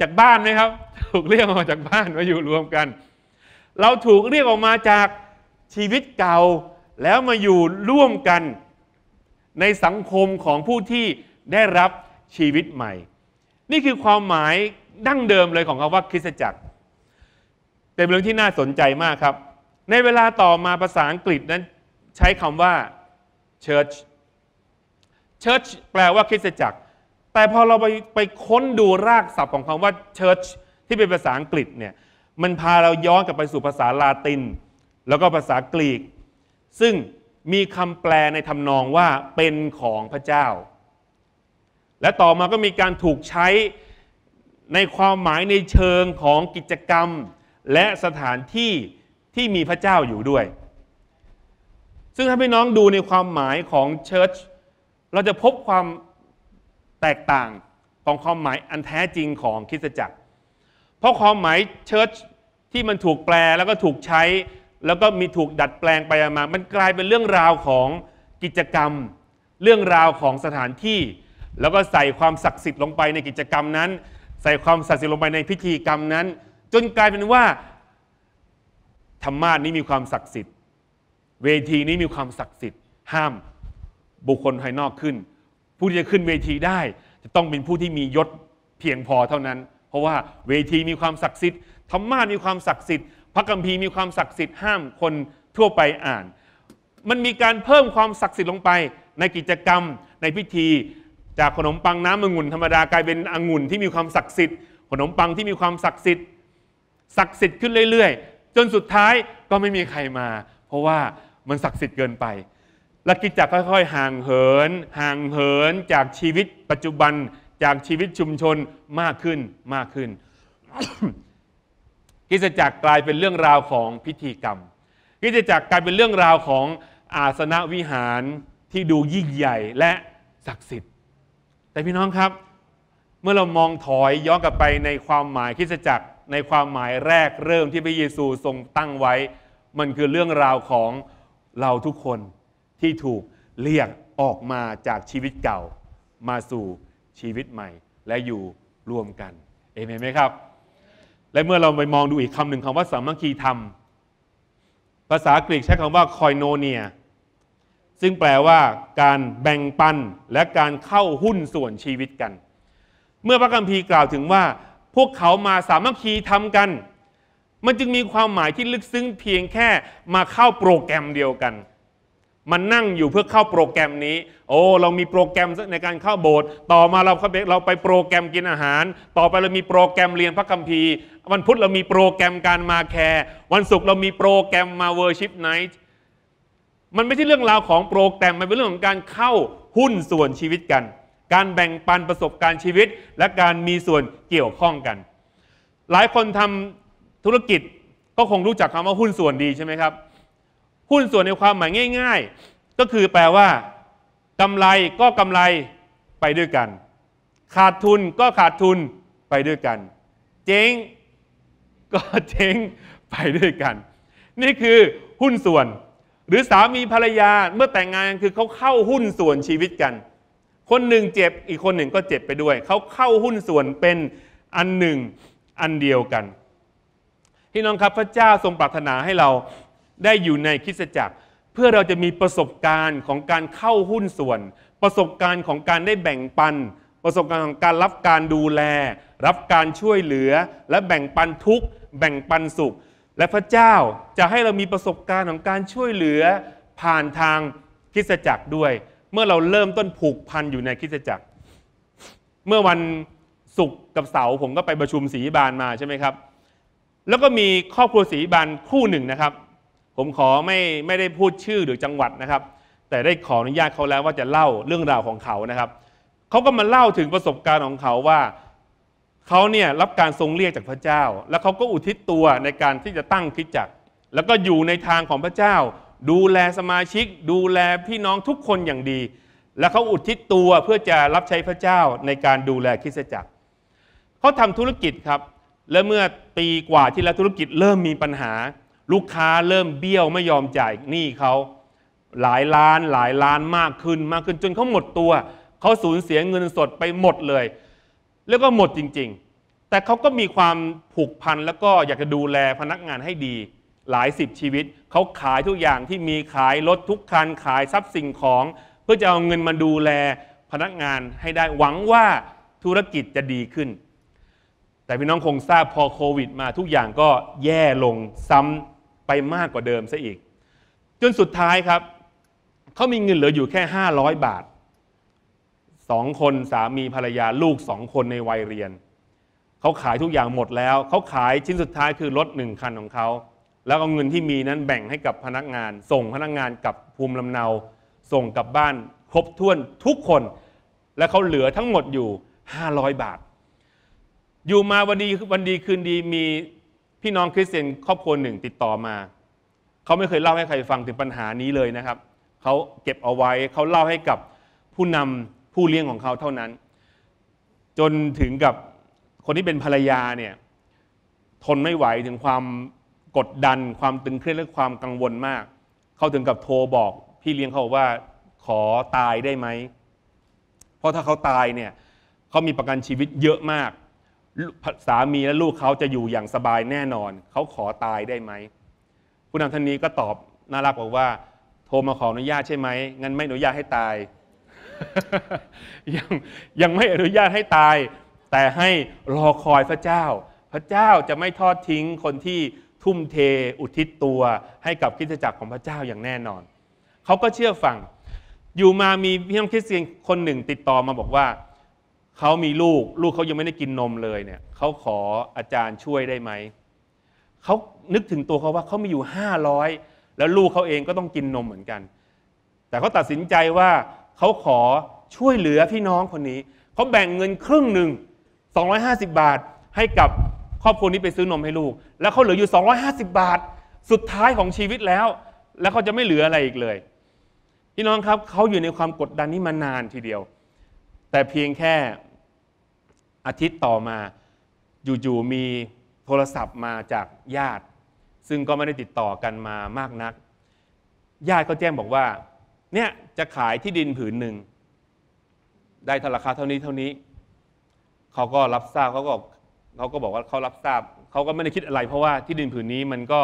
จากบ้านไหมครับ ถูกเรียกออกมาจากบ้านมาอยู่รวมกัน เราถูกเรียกออกมาจากชีวิตเก่า แล้วมาอยู่ร่วมกัน ในสังคมของผู้ที่ได้รับชีวิตใหม่ นี่คือความหมายดั้งเดิมเลยของคาว่าคริสตจักรเป็นเรื่องที่น่าสนใจมากครับ ในเวลาต่อมาภาษาอังกฤษนั้นใช้คำว่า church church แปลว่าคริสตจักร แต่พอเราไปไปค้นดูรากศัพท์ของคำว่า church ที่เป็นภาษาอังกฤษเนี่ยมันพาเราย้อนกลับไปสู่ภาษาลาติน แล้วก็ภาษากรีก ซึ่งมีคำแปลในทำนองว่าเป็นของพระเจ้า และต่อมาก็มีการถูกใช้ในความหมายในเชิงของกิจกรรมและสถานที่ที่มีพระเจ้าอยู่ด้วย ซึ่งถ้าพี่น้องดูในความหมายของเชิร์ชเราจะพบความแตกต่างของความหมายอันแท้จริงของคริสตจักร เพราะความหมายเชิร์ชที่มันถูกแปลแล้วก็ถูกใช้ แล้วก็มีถูกดัดแปลงไปมา มันกลายเป็นเรื่องราวของกิจกรรม เรื่องราวของสถานที่ แล้วก็ใส่ความศักดิ์สิทธิ์ลงไปในกิจกรรมนั้นใส่ความศักดิ์สิทธิ์ลงไปในพิธีกรรมนั้น จนกลายเป็นว่า ธรรมานี้มีความศักดิ์สิทธิ์ เวทีนี้มีความศักดิ์สิทธิ์ ห้ามบุคคลภายนอกขึ้น ผู้ที่จะขึ้นเวทีได้จะต้องเป็นผู้ที่มียศเพียงพอเท่านั้น เพราะว่า เวทีมีความศักดิ์สิทธิ์ธรรมามีความศักดิ์สิทธิ์พระคัมภีร์มีความศักดิ์สิทธิ์ห้ามคนทั่วไปอ่าน มันมีการเพิ่มความศักดิ์สิทธิ์ลงไป ในกิจกรรมในพิธีจากขนมปังน้ำองุ่นธรรมดากลายเป็นองุ่นที่มีความศักดิ์สิทธิ์ ขนมปังที่มีความศักดิ์สิทธิ์ศักดิ์สิทธิ์ขึ้นเรื่อยๆ จนสุดท้ายก็ไม่มีใครมา เพราะว่ามันศักดิ์สิทธิ์เกินไปลักกิจจะค่อยๆห่างเหิน ห่างเหินจากชีวิตปัจจุบันจากชีวิตชุมชนมากขึ้นมากขึ้นกิจจักรกลายเป็นเรื่องราวของพิธีกรรมกิจจักรกลายเป็นเรื่องราวของอาสนะวิหารที่ดูยิ่งใหญ่และศักดิ์สิทธิแต่พี่น้องครับ เมื่อเรามองถอยย้อนกลับไปในความหมายคริสจักรในความหมายแรกเริ่มที่พระเยซูทรงตั้งไว้ มันคือเรื่องราวของเราทุกคนที่ถูกเรียกออกมาจากชีวิตเก่า มาสู่ชีวิตใหม่และอยู่รวมกันเอเมนไหมครับ และเมื่อเราไปมองดูอีกคำหนึ่งคำว่าสามัคคีธรรมภาษากรีกใช้คำว่าคอยโนเนียซึ่งแปลว่าการแบ่งปันและการเข้าหุ้นส่วนชีวิตกัน เมื่อพระคัมภีร์กล่าวถึงว่า พวกเขามาสามัคคีทำกัน มันจึงมีความหมายที่ลึกซึ้งเพียงแค่มาเข้าโปรแกรมเดียวกัน มันนั่งอยู่เพื่อเข้าโปรแกรมนี้โอ้เรามีโปรแกรมในการเข้าโบสถ์ต่อมาเราเราไปโปรแกรมกินอาหาร ต่อไปเรามีโปรแกรมเรียนพระคัมภีร์วันพุธเรามีโปรแกรมการมาแคร์วันศุกร์เรามีโปรแกรมมาเวอร์ชิพไนท์มันไม่ใช่เรื่องราวของโปรแกรมมันเป็นเรื่องของการเข้าหุ้นส่วนชีวิตกัน การแบ่งปันประสบการณ์ชีวิต และการมีส่วนเกี่ยวข้องกัน หลายคนทำธุรกิจก็คงรู้จักคำว่าหุ้นส่วนดีใช่ไหมครับ หุ้นส่วนในความหมายง่าย ๆ ก็คือแปลว่า กำไรก็กำไรไปด้วยกัน ขาดทุนก็ขาดทุนไปด้วยกัน เจ๊ง ก็เจ๊งไปด้วยกัน นี่คือหุ้นส่วนหรือสามีภรรยาเมื่อแต่งงานคือเขาเข้าหุ้นส่วนชีวิตกัน คนหนึ่งเจ็บ อีกคนหนึ่งก็เจ็บไปด้วย เขาเข้าหุ้นส่วนเป็นอันหนึ่งอันเดียวกันพี่น้องครับพระเจ้าทรงปรารถนาให้เราได้อยู่ในคริสตจักรเพื่อเราจะมีประสบการณ์ของการเข้าหุ้นส่วน ประสบการณ์ของการได้แบ่งปัน ประสบการณ์ของการรับการดูแล รับการช่วยเหลือ และแบ่งปันทุกแบ่งปันสุขและพระเจ้าจะให้เรามีประสบการณ์ของการช่วยเหลือผ่านทางคริสตจักรด้วย เมื่อเราเริ่มต้นผูกพันอยู่ในคริสตจักร เมื่อวันศุกร์กับเสาร์ผมก็ไปประชุมศรีบานมาใช่ไหมครับ แล้วก็มีครอบครัวศรีบานคู่หนึ่งนะครับ ผมขอไม่ไม่ได้พูดชื่อหรือจังหวัดนะครับ แต่ได้ขออนุญาตเขาแล้วว่าจะเล่าเรื่องราวของเขานะครับเขาก็มาเล่าถึงประสบการณ์ของเขาว่าเขาเนี่ยรับการทรงเรียกจากพระเจ้า แล้วเขาก็อุทิศตัวในการที่จะตั้งคิดจักร แล้วก็อยู่ในทางของพระเจ้า ดูแลสมาชิก ดูแลพี่น้องทุกคนอย่างดี แล้วเขาอุทิศตัวเพื่อจะรับใช้พระเจ้าในการดูแลคิดจักร เขาทำธุรกิจครับ และเมื่อปีกว่าที่แล้วธุรกิจเริ่มมีปัญหา ลูกค้าเริ่มเบี้ยวไม่ยอมจ่ายหนี้เขา หลายล้านหลายล้านมากขึ้น มากขึ้นจนเขาหมดตัว เขาสูญเสียเงินสดไปหมดเลยแล้วก็หมดจริงๆ แต่เขาก็มีความผูกพัน แล้วก็อยากจะดูแลพนักงานให้ดี หลายสิบชีวิต เขาขายทุกอย่างที่มีขายรถทุกคัน ขายทรัพย์สิ่งของ เพื่อจะเอาเงินมาดูแลพนักงานให้ได้หวังว่าธุรกิจจะดีขึ้น แต่พี่น้องคงทราบพอโควิดมาทุกอย่างก็แย่ลงซ้ำไปมากกว่าเดิมซะอีก จนสุดท้ายครับเขามีเงินเหลืออยู่แค่ 500 บาทสองคนสามีภรรยาลูกสองคนในวัยเรียน เขาขายทุกอย่างหมดแล้ว เขาขายชิ้นสุดท้ายคือรถหนึ่งคันของเขา แล้วเอาเงินที่มีนั้นแบ่งให้กับพนักงาน ส่งพนักงานกับภูมิลำเนา ส่งกลับบ้านครบถ้วนทุกคนและเขาเหลือทั้งหมดอยู่ 500 บาท อยู่มาวันดีวันดีคืนดีมีพี่น้องคริสเตียนครอบครัวหนึ่งติดต่อมาเขาไม่เคยเล่าให้ใครฟังถึงปัญหานี้เลยนะครับเขาเก็บเอาไว้เขาเล่าให้กับผู้นำผู้เลี้ยงของเขาเท่านั้นจนถึงกับคนที่เป็นภรรยาเนี่ยทนไม่ไหวถึงความกดดัน ความตึงเครียดและความกังวลมาก เขาถึงกับโทรบอกพี่เลี้ยงเขาว่าขอตายได้ไหมเพราะถ้าเขาตายเนี่ยเขามีประกันชีวิตเยอะมากสามีและลูกเขาจะอยู่อย่างสบายแน่นอนเขาขอตายได้ไหมผู้นำท่านนี้ก็ตอบน่ารักบอกว่า โทรมาขออนุญาตใช่ไหมงั้นไม่อนุญาตให้ตายยังยังไม่อนุญาตให้ตาย แต่ให้รอคอยพระเจ้า พระเจ้าจะไม่ทอดทิ้งคนที่ทุ่มเทอุทิศตัว ให้กับคิดจักรของพระเจ้าอย่างแน่นอนเขาก็เชื่อฟัง อยู่มามีพี่น้องคริสเตียนคนหนึ่งติดต่อมาบอกว่าเขามีลูกลูกเขายังไม่ได้กินนมเลยเนี่ยเขาขออาจารย์ช่วยได้ไหมเขานึกถึงตัวเขาว่าเขามีอยู่500แล้วลูกเขาเองก็ต้องกินนมเหมือนกัน แต่เขาตัดสินใจว่าเขาขอช่วยเหลือพี่น้องคนนี้ เขาแบ่งเงินครึ่งหนึ่ง 250 บาท ให้กับครอบครัวนี้ไปซื้อนมให้ลูก แล้วเขาเหลืออยู่ 250 บาทสุดท้ายของชีวิตแล้ว แล้วเขาจะไม่เหลืออะไรอีกเลย พี่น้องครับเขาอยู่ในความกดดันนี้มานานทีเดียว แต่เพียงแค่อาทิตย์ต่อมา อยู่ๆมีโทรศัพท์มาจากญาติ ซึ่งก็ไม่ได้ติดต่อกันมา มากนัก ญาติก็แจ้งบอกว่าเนี่ยจะขายที่ดินผืนหนึ่งได้ราคาเท่านี้เท่านี้ เขาก็รับทราบเขาก็เขาก็บอกว่าเขารับทราบเขาก็ไม่ได้คิดอะไร เพราะว่าที่ดินผืนนี้มันก็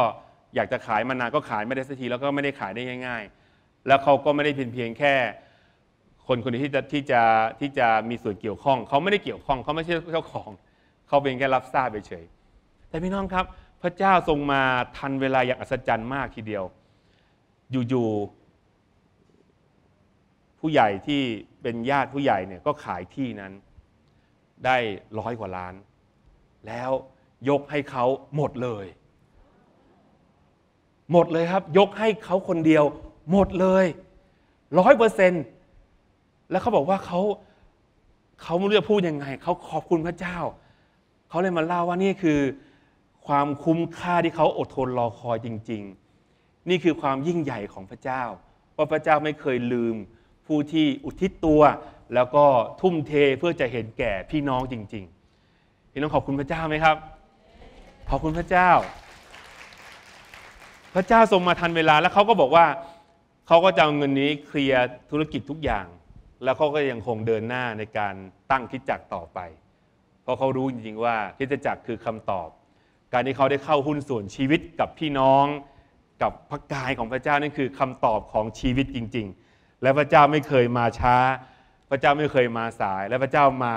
อยากจะขายมานานก็ขายไม่ได้สักทีแล้วก็ไม่ได้ขายได้ง่ายๆ แล้วเขาก็ไม่ได้เพียงเพียงแค่ คนคนที่จะที่จะที่จะมีส่วนเกี่ยวข้อง เขาไม่ได้เกี่ยวข้องเขาไม่ใช่เจ้าของเขาเป็นแค่รับทราบเฉยๆแต่พี่น้องครับ พระเจ้าทรงมาทันเวลาอย่างอัศจรรย์มากทีเดียว อยู่ๆผู้ใหญ่ที่เป็นญาติผู้ใหญ่เนี่ยก็ขายที่นั้น ได้ร้อยกว่าล้าน แล้วยกให้เขาหมดเลย หมดเลยครับ ยกให้เขาคนเดียวหมดเลยร้อยเปอร์เซนต์แล้วเขาบอกว่าเขาเขาไม่รู้จะพูดยังไงเขาขอบคุณพระเจ้า เขาเลยมาเล่าว่านี่คือความคุ้มค่าที่เขาอดทนรอคอยจริง ๆ นี่คือความยิ่งใหญ่ของพระเจ้าว่าพระเจ้าไม่เคยลืมผู้ที่อุทิศตัวแล้วก็ทุ่มเทเพื่อจะเห็นแก่พี่น้องจริงๆ พี่น้องขอบคุณพระเจ้าไหมครับ ขอบคุณพระเจ้า พระเจ้าทรงมาทันเวลา แล้วเขาก็บอกว่าเขาก็จะเอาเงินนี้เคลียร์ธุรกิจทุกอย่าง แล้วเขาก็ยังคงเดินหน้าในการตั้งคิดจักรต่อไป เพราะเขารู้จริงๆว่าคิดจักรคือคำตอบ การที่เขาได้เข้าหุ้นส่วนชีวิตกับพี่น้องกับพระกายของพระเจ้านั่นคือ คำตอบของชีวิตจริง ๆและพระเจ้าไม่เคยมาช้า พระเจ้าไม่เคยมาสาย และพระเจ้ามา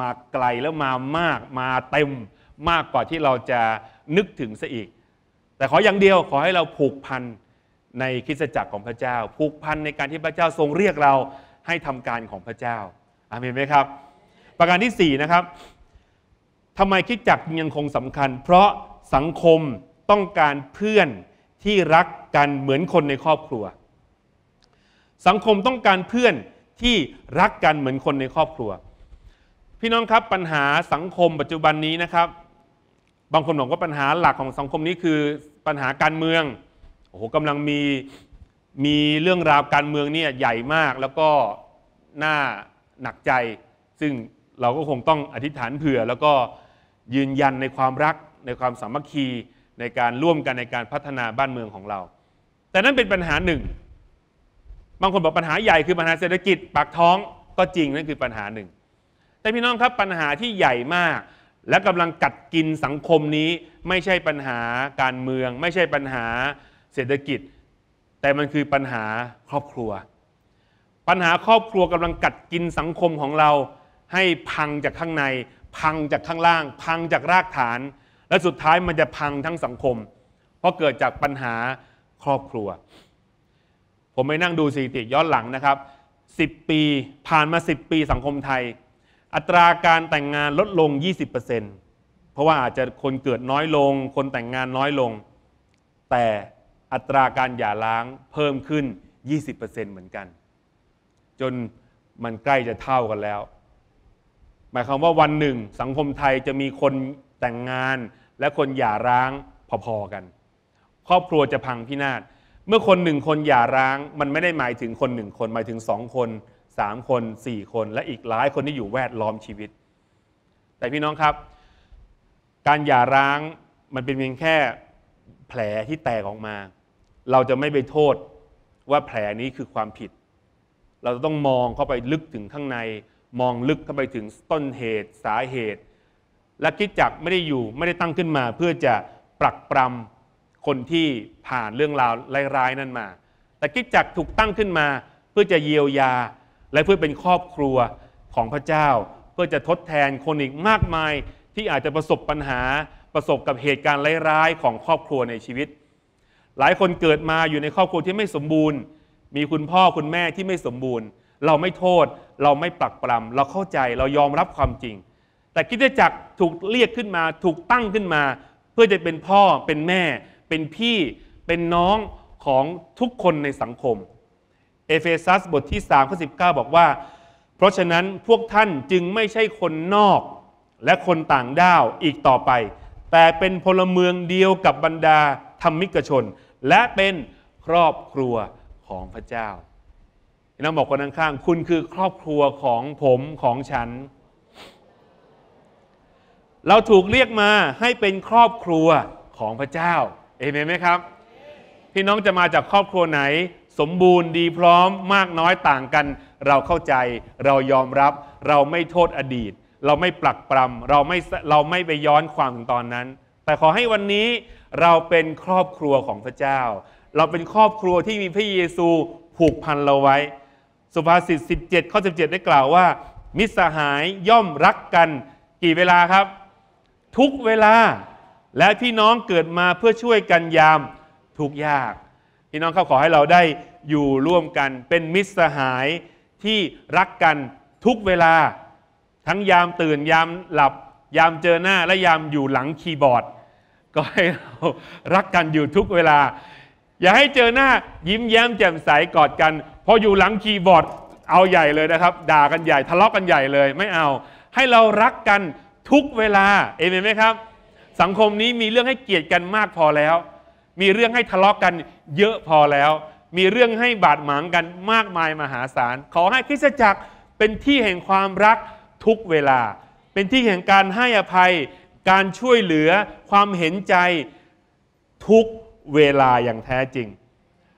มาไกลแล้วมามากมาเต็มมากกว่าที่เราจะนึกถึงซะอีก แต่ขออย่างเดียวขอให้เราผูกพันในคริสตจักรของพระเจ้าผูกพันในการที่พระเจ้าทรงเรียกเราให้ทำการของพระเจ้าอามนไหมครับ ประการที่4นะครับทำไมคิดจักยังคงสำคัญ เพราะสังคมต้องการเพื่อนที่รักกันเหมือนคนในครอบครัวสังคมต้องการเพื่อนที่รักกันเหมือนคนในครอบครัว พี่น้องครับปัญหาสังคมปัจจุบันนี้นะครับ บางคนบอกว่าปัญหาหลักของสังคมนี้คือปัญหาการเมืองโอ้โหกำลังมีมีเรื่องราวการเมืองเนี่ยใหญ่มากแล้วก็น่าหนักใจ ซึ่งเราก็คงต้องอธิษฐานเผื่อ แล้วก็ยืนยันในความรัก ในความสามัคคีในการร่วมกันในการพัฒนาบ้านเมืองของเรา แต่นั่นเป็นปัญหาหนึ่งบางคน บอกปัญหาใหญ่คือปัญหาเศรษฐกิจ ปากท้องก็จริงนั่นคือปัญหาหนึ่ง แต่พี่น้องครับปัญหาที่ใหญ่มาก และกำลังกัดกินสังคมนี้ไม่ใช่ปัญหาการเมือง ไม่ใช่ปัญหาเศรษฐกิจ แต่มันคือปัญหาครอบครัว ปัญหาครอบครัวกำลังกัดกินสังคมของเราให้พังจากข้างในพังจากข้างล่าง พังจากรากฐาน และสุดท้ายมันจะพังทั้งสังคม เพราะเกิดจากปัญหาครอบครัวผมไปนั่งดูสถิติย้อนหลังนะครับ 10 ปีผ่านมา 10 ปีสังคมไทย อัตราการแต่งงานลดลง 20%เพราะว่าอาจจะคนเกิดน้อยลง คนแต่งงานน้อยลง แต่อัตราการหย่าร้างเพิ่มขึ้น 20%เหมือนกัน จนมันใกล้จะเท่ากันแล้ว หมายความว่าวันหนึ่งสังคมไทยจะมีคนแต่งงานและคนหย่าร้างพอๆกัน ครอบครัวจะพังพินาศเมื่อคนหนึ่งคนหย่าร้างมันไม่ได้หมายถึงคนหนึ่งคน หมายถึงสองคนสามคนสี่คน และอีกหลายคนที่อยู่แวดล้อมชีวิต แต่พี่น้องครับ การหย่าร้างมันเป็นเพียงแค่แผลที่แตกออกมา เราจะไม่ไปโทษว่าแผลนี้คือความผิด เราจะต้องมองเข้าไปลึกถึงข้างในมองลึกเข้าไปถึงต้นเหตุสาเหตุ และคิดจักไม่ได้อยู่ไม่ได้ตั้งขึ้นมาเพื่อจะปรักปรำคนที่ผ่านเรื่องราวร้าย ๆ นั้นมา แต่กิจจักถูกตั้งขึ้นมา เพื่อจะเยียวยาและเพื่อเป็นครอบครัวของพระเจ้าเพื่อจะทดแทนคนอีกมากมาย ที่อาจจะประสบปัญหา ประสบกับเหตุการณ์ร้ายๆ ของครอบครัวในชีวิต หลายคนเกิดมาอยู่ในครอบครัวที่ไม่สมบูรณ์ มีคุณพ่อคุณแม่ที่ไม่สมบูรณ์ เราไม่โทษเราไม่ปลักปลำเราเข้าใจเรายอมรับความจริง แต่กิจจักถูกเรียกขึ้นมา ถูกตั้งขึ้นมา เพื่อจะเป็นพ่อเป็นแม่เป็นพี่เป็นน้องของทุกคนในสังคม เอเฟซัสบทที่3ข้อ19บอกว่า เพราะฉะนั้นพวกท่านจึงไม่ใช่คนนอกและคนต่างด้าวอีกต่อไป แต่เป็นพลเมืองเดียวกับบรรดาธรรมิกชน และเป็นครอบครัวของพระเจ้าน้องบอกคนข้างๆคุณคือครอบครัวของผมของฉัน เราถูกเรียกมาให้เป็นครอบครัวของพระเจ้าเอเมนไหมครับ พี่น้องจะมาจากครอบครัวไหน สมบูรณ์ดีพร้อมมากน้อยต่างกัน เราเข้าใจเรายอมรับ เราไม่โทษอดีต เราไม่ปลักปรำเราไม่เราไม่ไปย้อนความถึงตอนนั้น แต่ขอให้วันนี้เราเป็นครอบครัวของพระเจ้า เราเป็นครอบครัวที่มีพระเยซู ผูกพันเราไว้ สุภาษิต 17ข้อ17 ได้กล่าวว่า มิตรสหายย่อมรักกัน กี่เวลาครับ ทุกเวลาและพี่น้องเกิดมาเพื่อช่วยกันยามทุกยาก พี่น้องเขาขอให้เราได้อยู่ร่วมกันเป็นมิตรสหายที่รักกันทุกเวลา ทั้งยามตื่น ยามหลับยามเจอหน้าและยามอยู่หลังคีย์บอร์ดก็ให้เรารักกันอยู่ทุกเวลา อย่าให้เจอหน้ายิ้มแย้มแจ่มใสกอดกันพออยู่หลังคีย์บอร์ด เอาใหญ่เลยนะครับ ด่ากันใหญ่ทะเลาะกกันใหญ่เลยไม่เอา ให้เรารักกันทุกเวลาเอเมนไหมครับสังคมนี้มีเรื่องให้เกลียดกันมากพอแล้ว มีเรื่องให้ทะเลาะกกันเยอะพอแล้ว มีเรื่องให้บาดหมางกันมากมายมหาศาล ขอให้คริสตจักรเป็นที่แห่งความรักทุกเวลา เป็นที่แห่งการให้อภัย การช่วยเหลือ ความเห็นใจทุกเวลาอย่างแท้จริง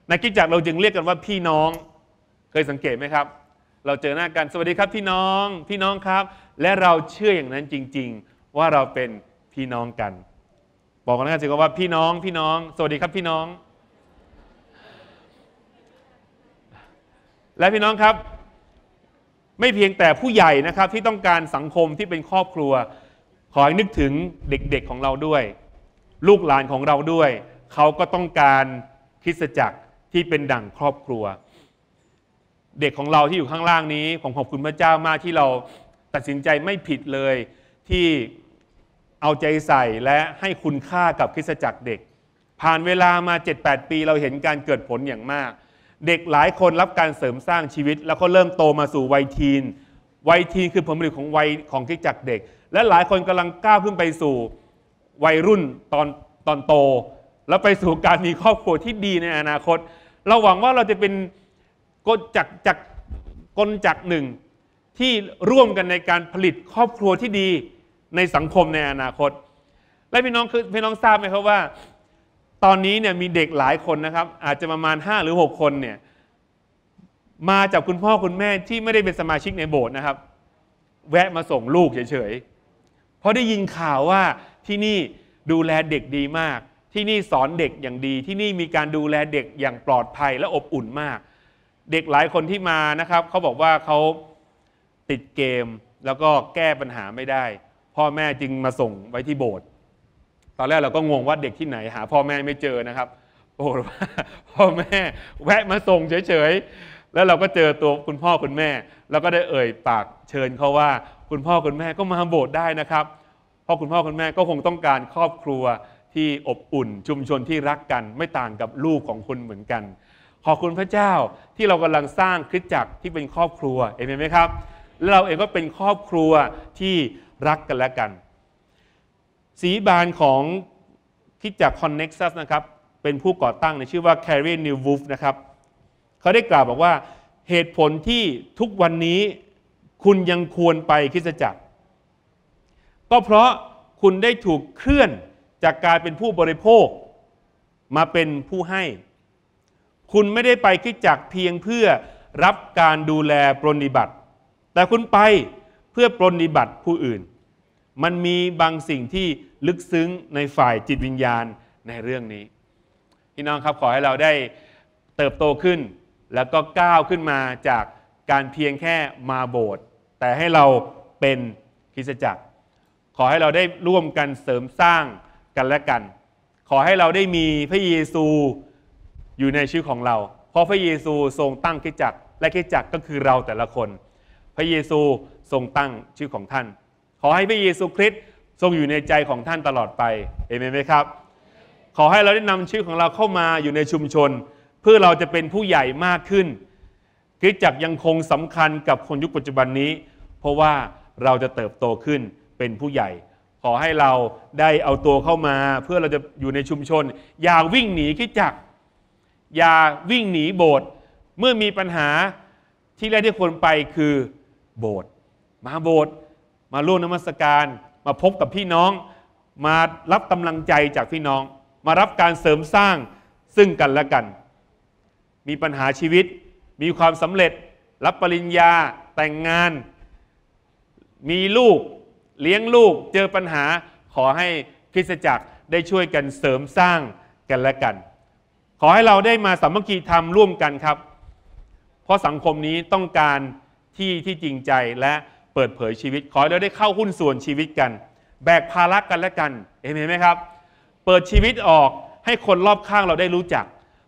ในริตจักรเราจึงเรียกกันว่าพี่น้อง เคยสังเกตไหมครับ เราเจอหน้ากัน สวัสดีครับพี่น้อง พี่น้องครับ และเราเชื่ออย่างนั้นจริง ๆ ว่าเราเป็นพี่น้องกัน บอกกันนะครับสิว่าพี่น้องพี่น้อง สวัสดีครับพี่น้อง และพี่น้องครับ ไม่เพียงแต่ผู้ใหญ่นะครับที่ต้องการสังคมที่เป็นครอบครัว ขอให้นึกถึงเด็กๆของเราด้วย ลูกหลานของเราด้วย เขาก็ต้องการคริสตจักร ที่เป็นดั่งครอบครัว เด็กของเราที่อยู่ข้างล่างนี้ผมขอบคุณพระเจ้ามากที่เราตัดสินใจไม่ผิดเลยที่เอาใจใส่และให้คุณค่ากับคริสตจักรเด็ก ผ่านเวลามา 7-8 ปีเราเห็นการเกิดผลอย่างมาก เด็กหลายคนรับการเสริมสร้างชีวิต แล้วก็เริ่มโตมาสู่วัยทีนวัยทีนคือผลผลิตของวัยของคริสตจักรเด็ก และหลายคนกำลังก้าวขึ้นไปสู่วัยรุ่นตอนตอนโต แล้วไปสู่การมีครอบครัวที่ดีในอนาคต เราหวังว่าเราจะเป็นกลจักจักกลจักหนึ่งที่ร่วมกันในการผลิตครอบครัวที่ดีในสังคมในอนาคต และพี่น้องคือพี่น้องทราบไหมครับว่า ตอนนี้เนี่ยมีเด็กหลายคนนะครับ อาจจะประมาณ5หรือ 6 คนเนี่ย มาจากคุณพ่อคุณแม่ที่ไม่ได้เป็นสมาชิกในโบสถ์นะครับ แวะมาส่งลูกเฉยๆเพราะได้ยินข่าวว่าที่นี่ดูแลเด็กดีมาก ที่นี่สอนเด็กอย่างดี ที่นี่มีการดูแลเด็กอย่างปลอดภัยและอบอุ่นมาก เด็กหลายคนที่มานะครับเขาบอกว่าเขาติดเกมแล้วก็แก้ปัญหาไม่ได้พ่อแม่จึงมาส่งไว้ที่โบสถ์ ตอนแรกเราก็งงว่าเด็กที่ไหนหา พ่อแม่ไม่เจอนะครับ โอ้พ่อแม่แวะมาส่งเฉยๆ แล้วเราก็เจอตัวคุณพ่อคุณแม่ แล้วก็ได้เอ่ยปากเชิญเขาว่าคุณพ่อคุณแม่ก็มาโบสถ์ได้นะครับ เพราะคุณพ่อคุณแม่ก็คงต้องการครอบครัวที่อบอุ่นชุมชนที่รักกันไม่ต่างกับลูกของคุณเหมือนกัน ขอบคุณพระเจ้าที่เรากำลังสร้างคริสตจักรที่เป็นครอบครัวเอเมนไหมครับ แล้วเราเองก็เป็นครอบครัวที่รักกันและกัน สีบานของคิดจากคอนเน็กซัสนะครับ เป็นผู้ก่อตั้งในชื่อว่าแคร์รีนิวูฟนะครับ เขาได้กล่าวบอกว่าเหตุผลที่ทุกวันนี้ คุณยังควรไปคิดจักร ก็เพราะคุณได้ถูกเคลื่อนจากการเป็นผู้บริโภคมาเป็นผู้ให้ คุณไม่ได้ไปคิดจักเพียงเพื่อรับการดูแลปรนิบัติ แต่คุณไปเพื่อปรนิบัติผู้อื่น มันมีบางสิ่งที่ลึกซึ้งในฝ่ายจิตวิญญาณในเรื่องนี้ พี่น้องครับ ขอให้เราได้เติบโตขึ้น แล้วก็ก้าวขึ้นมาจากการเพียงแค่มาโบสถ์แต่ให้เราเป็นคริสตจักร ขอให้เราได้ร่วมกันเสริมสร้างกันและกัน ขอให้เราได้มีพระเยซูอยู่ในชีวิตของเรา เพราะพระเยซูทรงตั้งคริสตจักร และคริสตจักรก็คือเราแต่ละคน พระเยซูทรงตั้งชื่อของท่าน ขอให้พระเยซูคริสต์ทรงอยู่ในใจของท่านตลอดไป เอเมนไหมครับ ขอให้เราได้นำชื่อของเราเข้ามาอยู่ในชุมชน เพื่อเราจะเป็นผู้ใหญ่มากขึ้น คริสตจักรยังคงสำคัญกับคนยุคปัจจุบันนี้ เพราะว่าเราจะเติบโตขึ้นเป็นผู้ใหญ่ ขอให้เราได้เอาตัวเข้ามาเพื่อเราจะอยู่ในชุมชน อย่าวิ่งหนีคริสตจักร อย่าวิ่งหนีโบสถ์ เมื่อมีปัญหาที่แรกที่ควรไปคือโบสถ์มาโบสถ์มาร่วมนมัสการ มาพบกับพี่น้อง มารับกำลังใจจากพี่น้อง มารับการเสริมสร้างซึ่งกันและกัน มีปัญหาชีวิต มีความสำเร็จ รับปริญญาแต่งงาน มีลูก เลี้ยงลูกเจอปัญหาขอให้คริสตจักรได้ช่วยกันเสริมสร้างกันและกัน ขอให้เราได้มาสามัคคีธรรมร่วมกันครับ เพราะสังคมนี้ต้องการที่ที่จริงใจและเปิดเผยชีวิต ขอ้เราได้เข้าหุ้นส่วนชีวิตกัน แบกภาระกันและกันเห็นไหมครับ เปิดชีวิตออกให้คนรอบข้างเราได้รู้จัก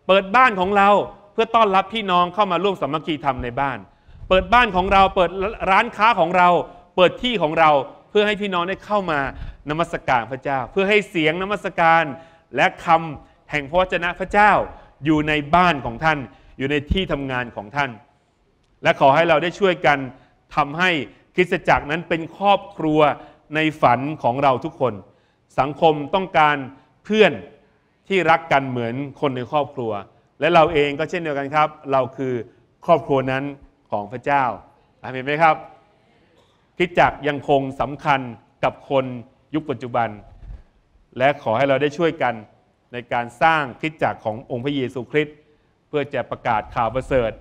เปิดบ้านของเราเพื่อต้อนรับพี่น้องเข้ามาร่วมสมัครีธรรมในบ้าน เปิดบ้านของเราเปิดร้านค้าของเราเปิดที่ของเราเพื่อให้พี่น้องได้เข้ามานมัสการพระเจ้า เพื่อให้เสียงนมัสการและคำแห่งพระวจนะพระเจ้าอยู่ในบ้านของท่านอยู่ในที่ทำงานของท่าน และขอให้เราได้ช่วยกันทำให้คริสตจักรนั้นเป็นครอบครัวในฝันของเราทุกคน สังคมต้องการเพื่อนที่รักกันเหมือนคนในครอบครัว และเราเองก็เช่นเดียวกันครับ เราคือครอบครัวนั้นของพระเจ้า เห็นไหมครับ คิดจักรยังคงสำคัญกับคนยุคปัจจุบัน และขอให้เราได้ช่วยกันในการสร้างคิดจักรขององค์พระเยซูคริสต์เพื่อจะประกาศข่าวประเสริฐ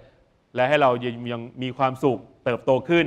และให้เรายังมีความสุขเติบโตขึ้น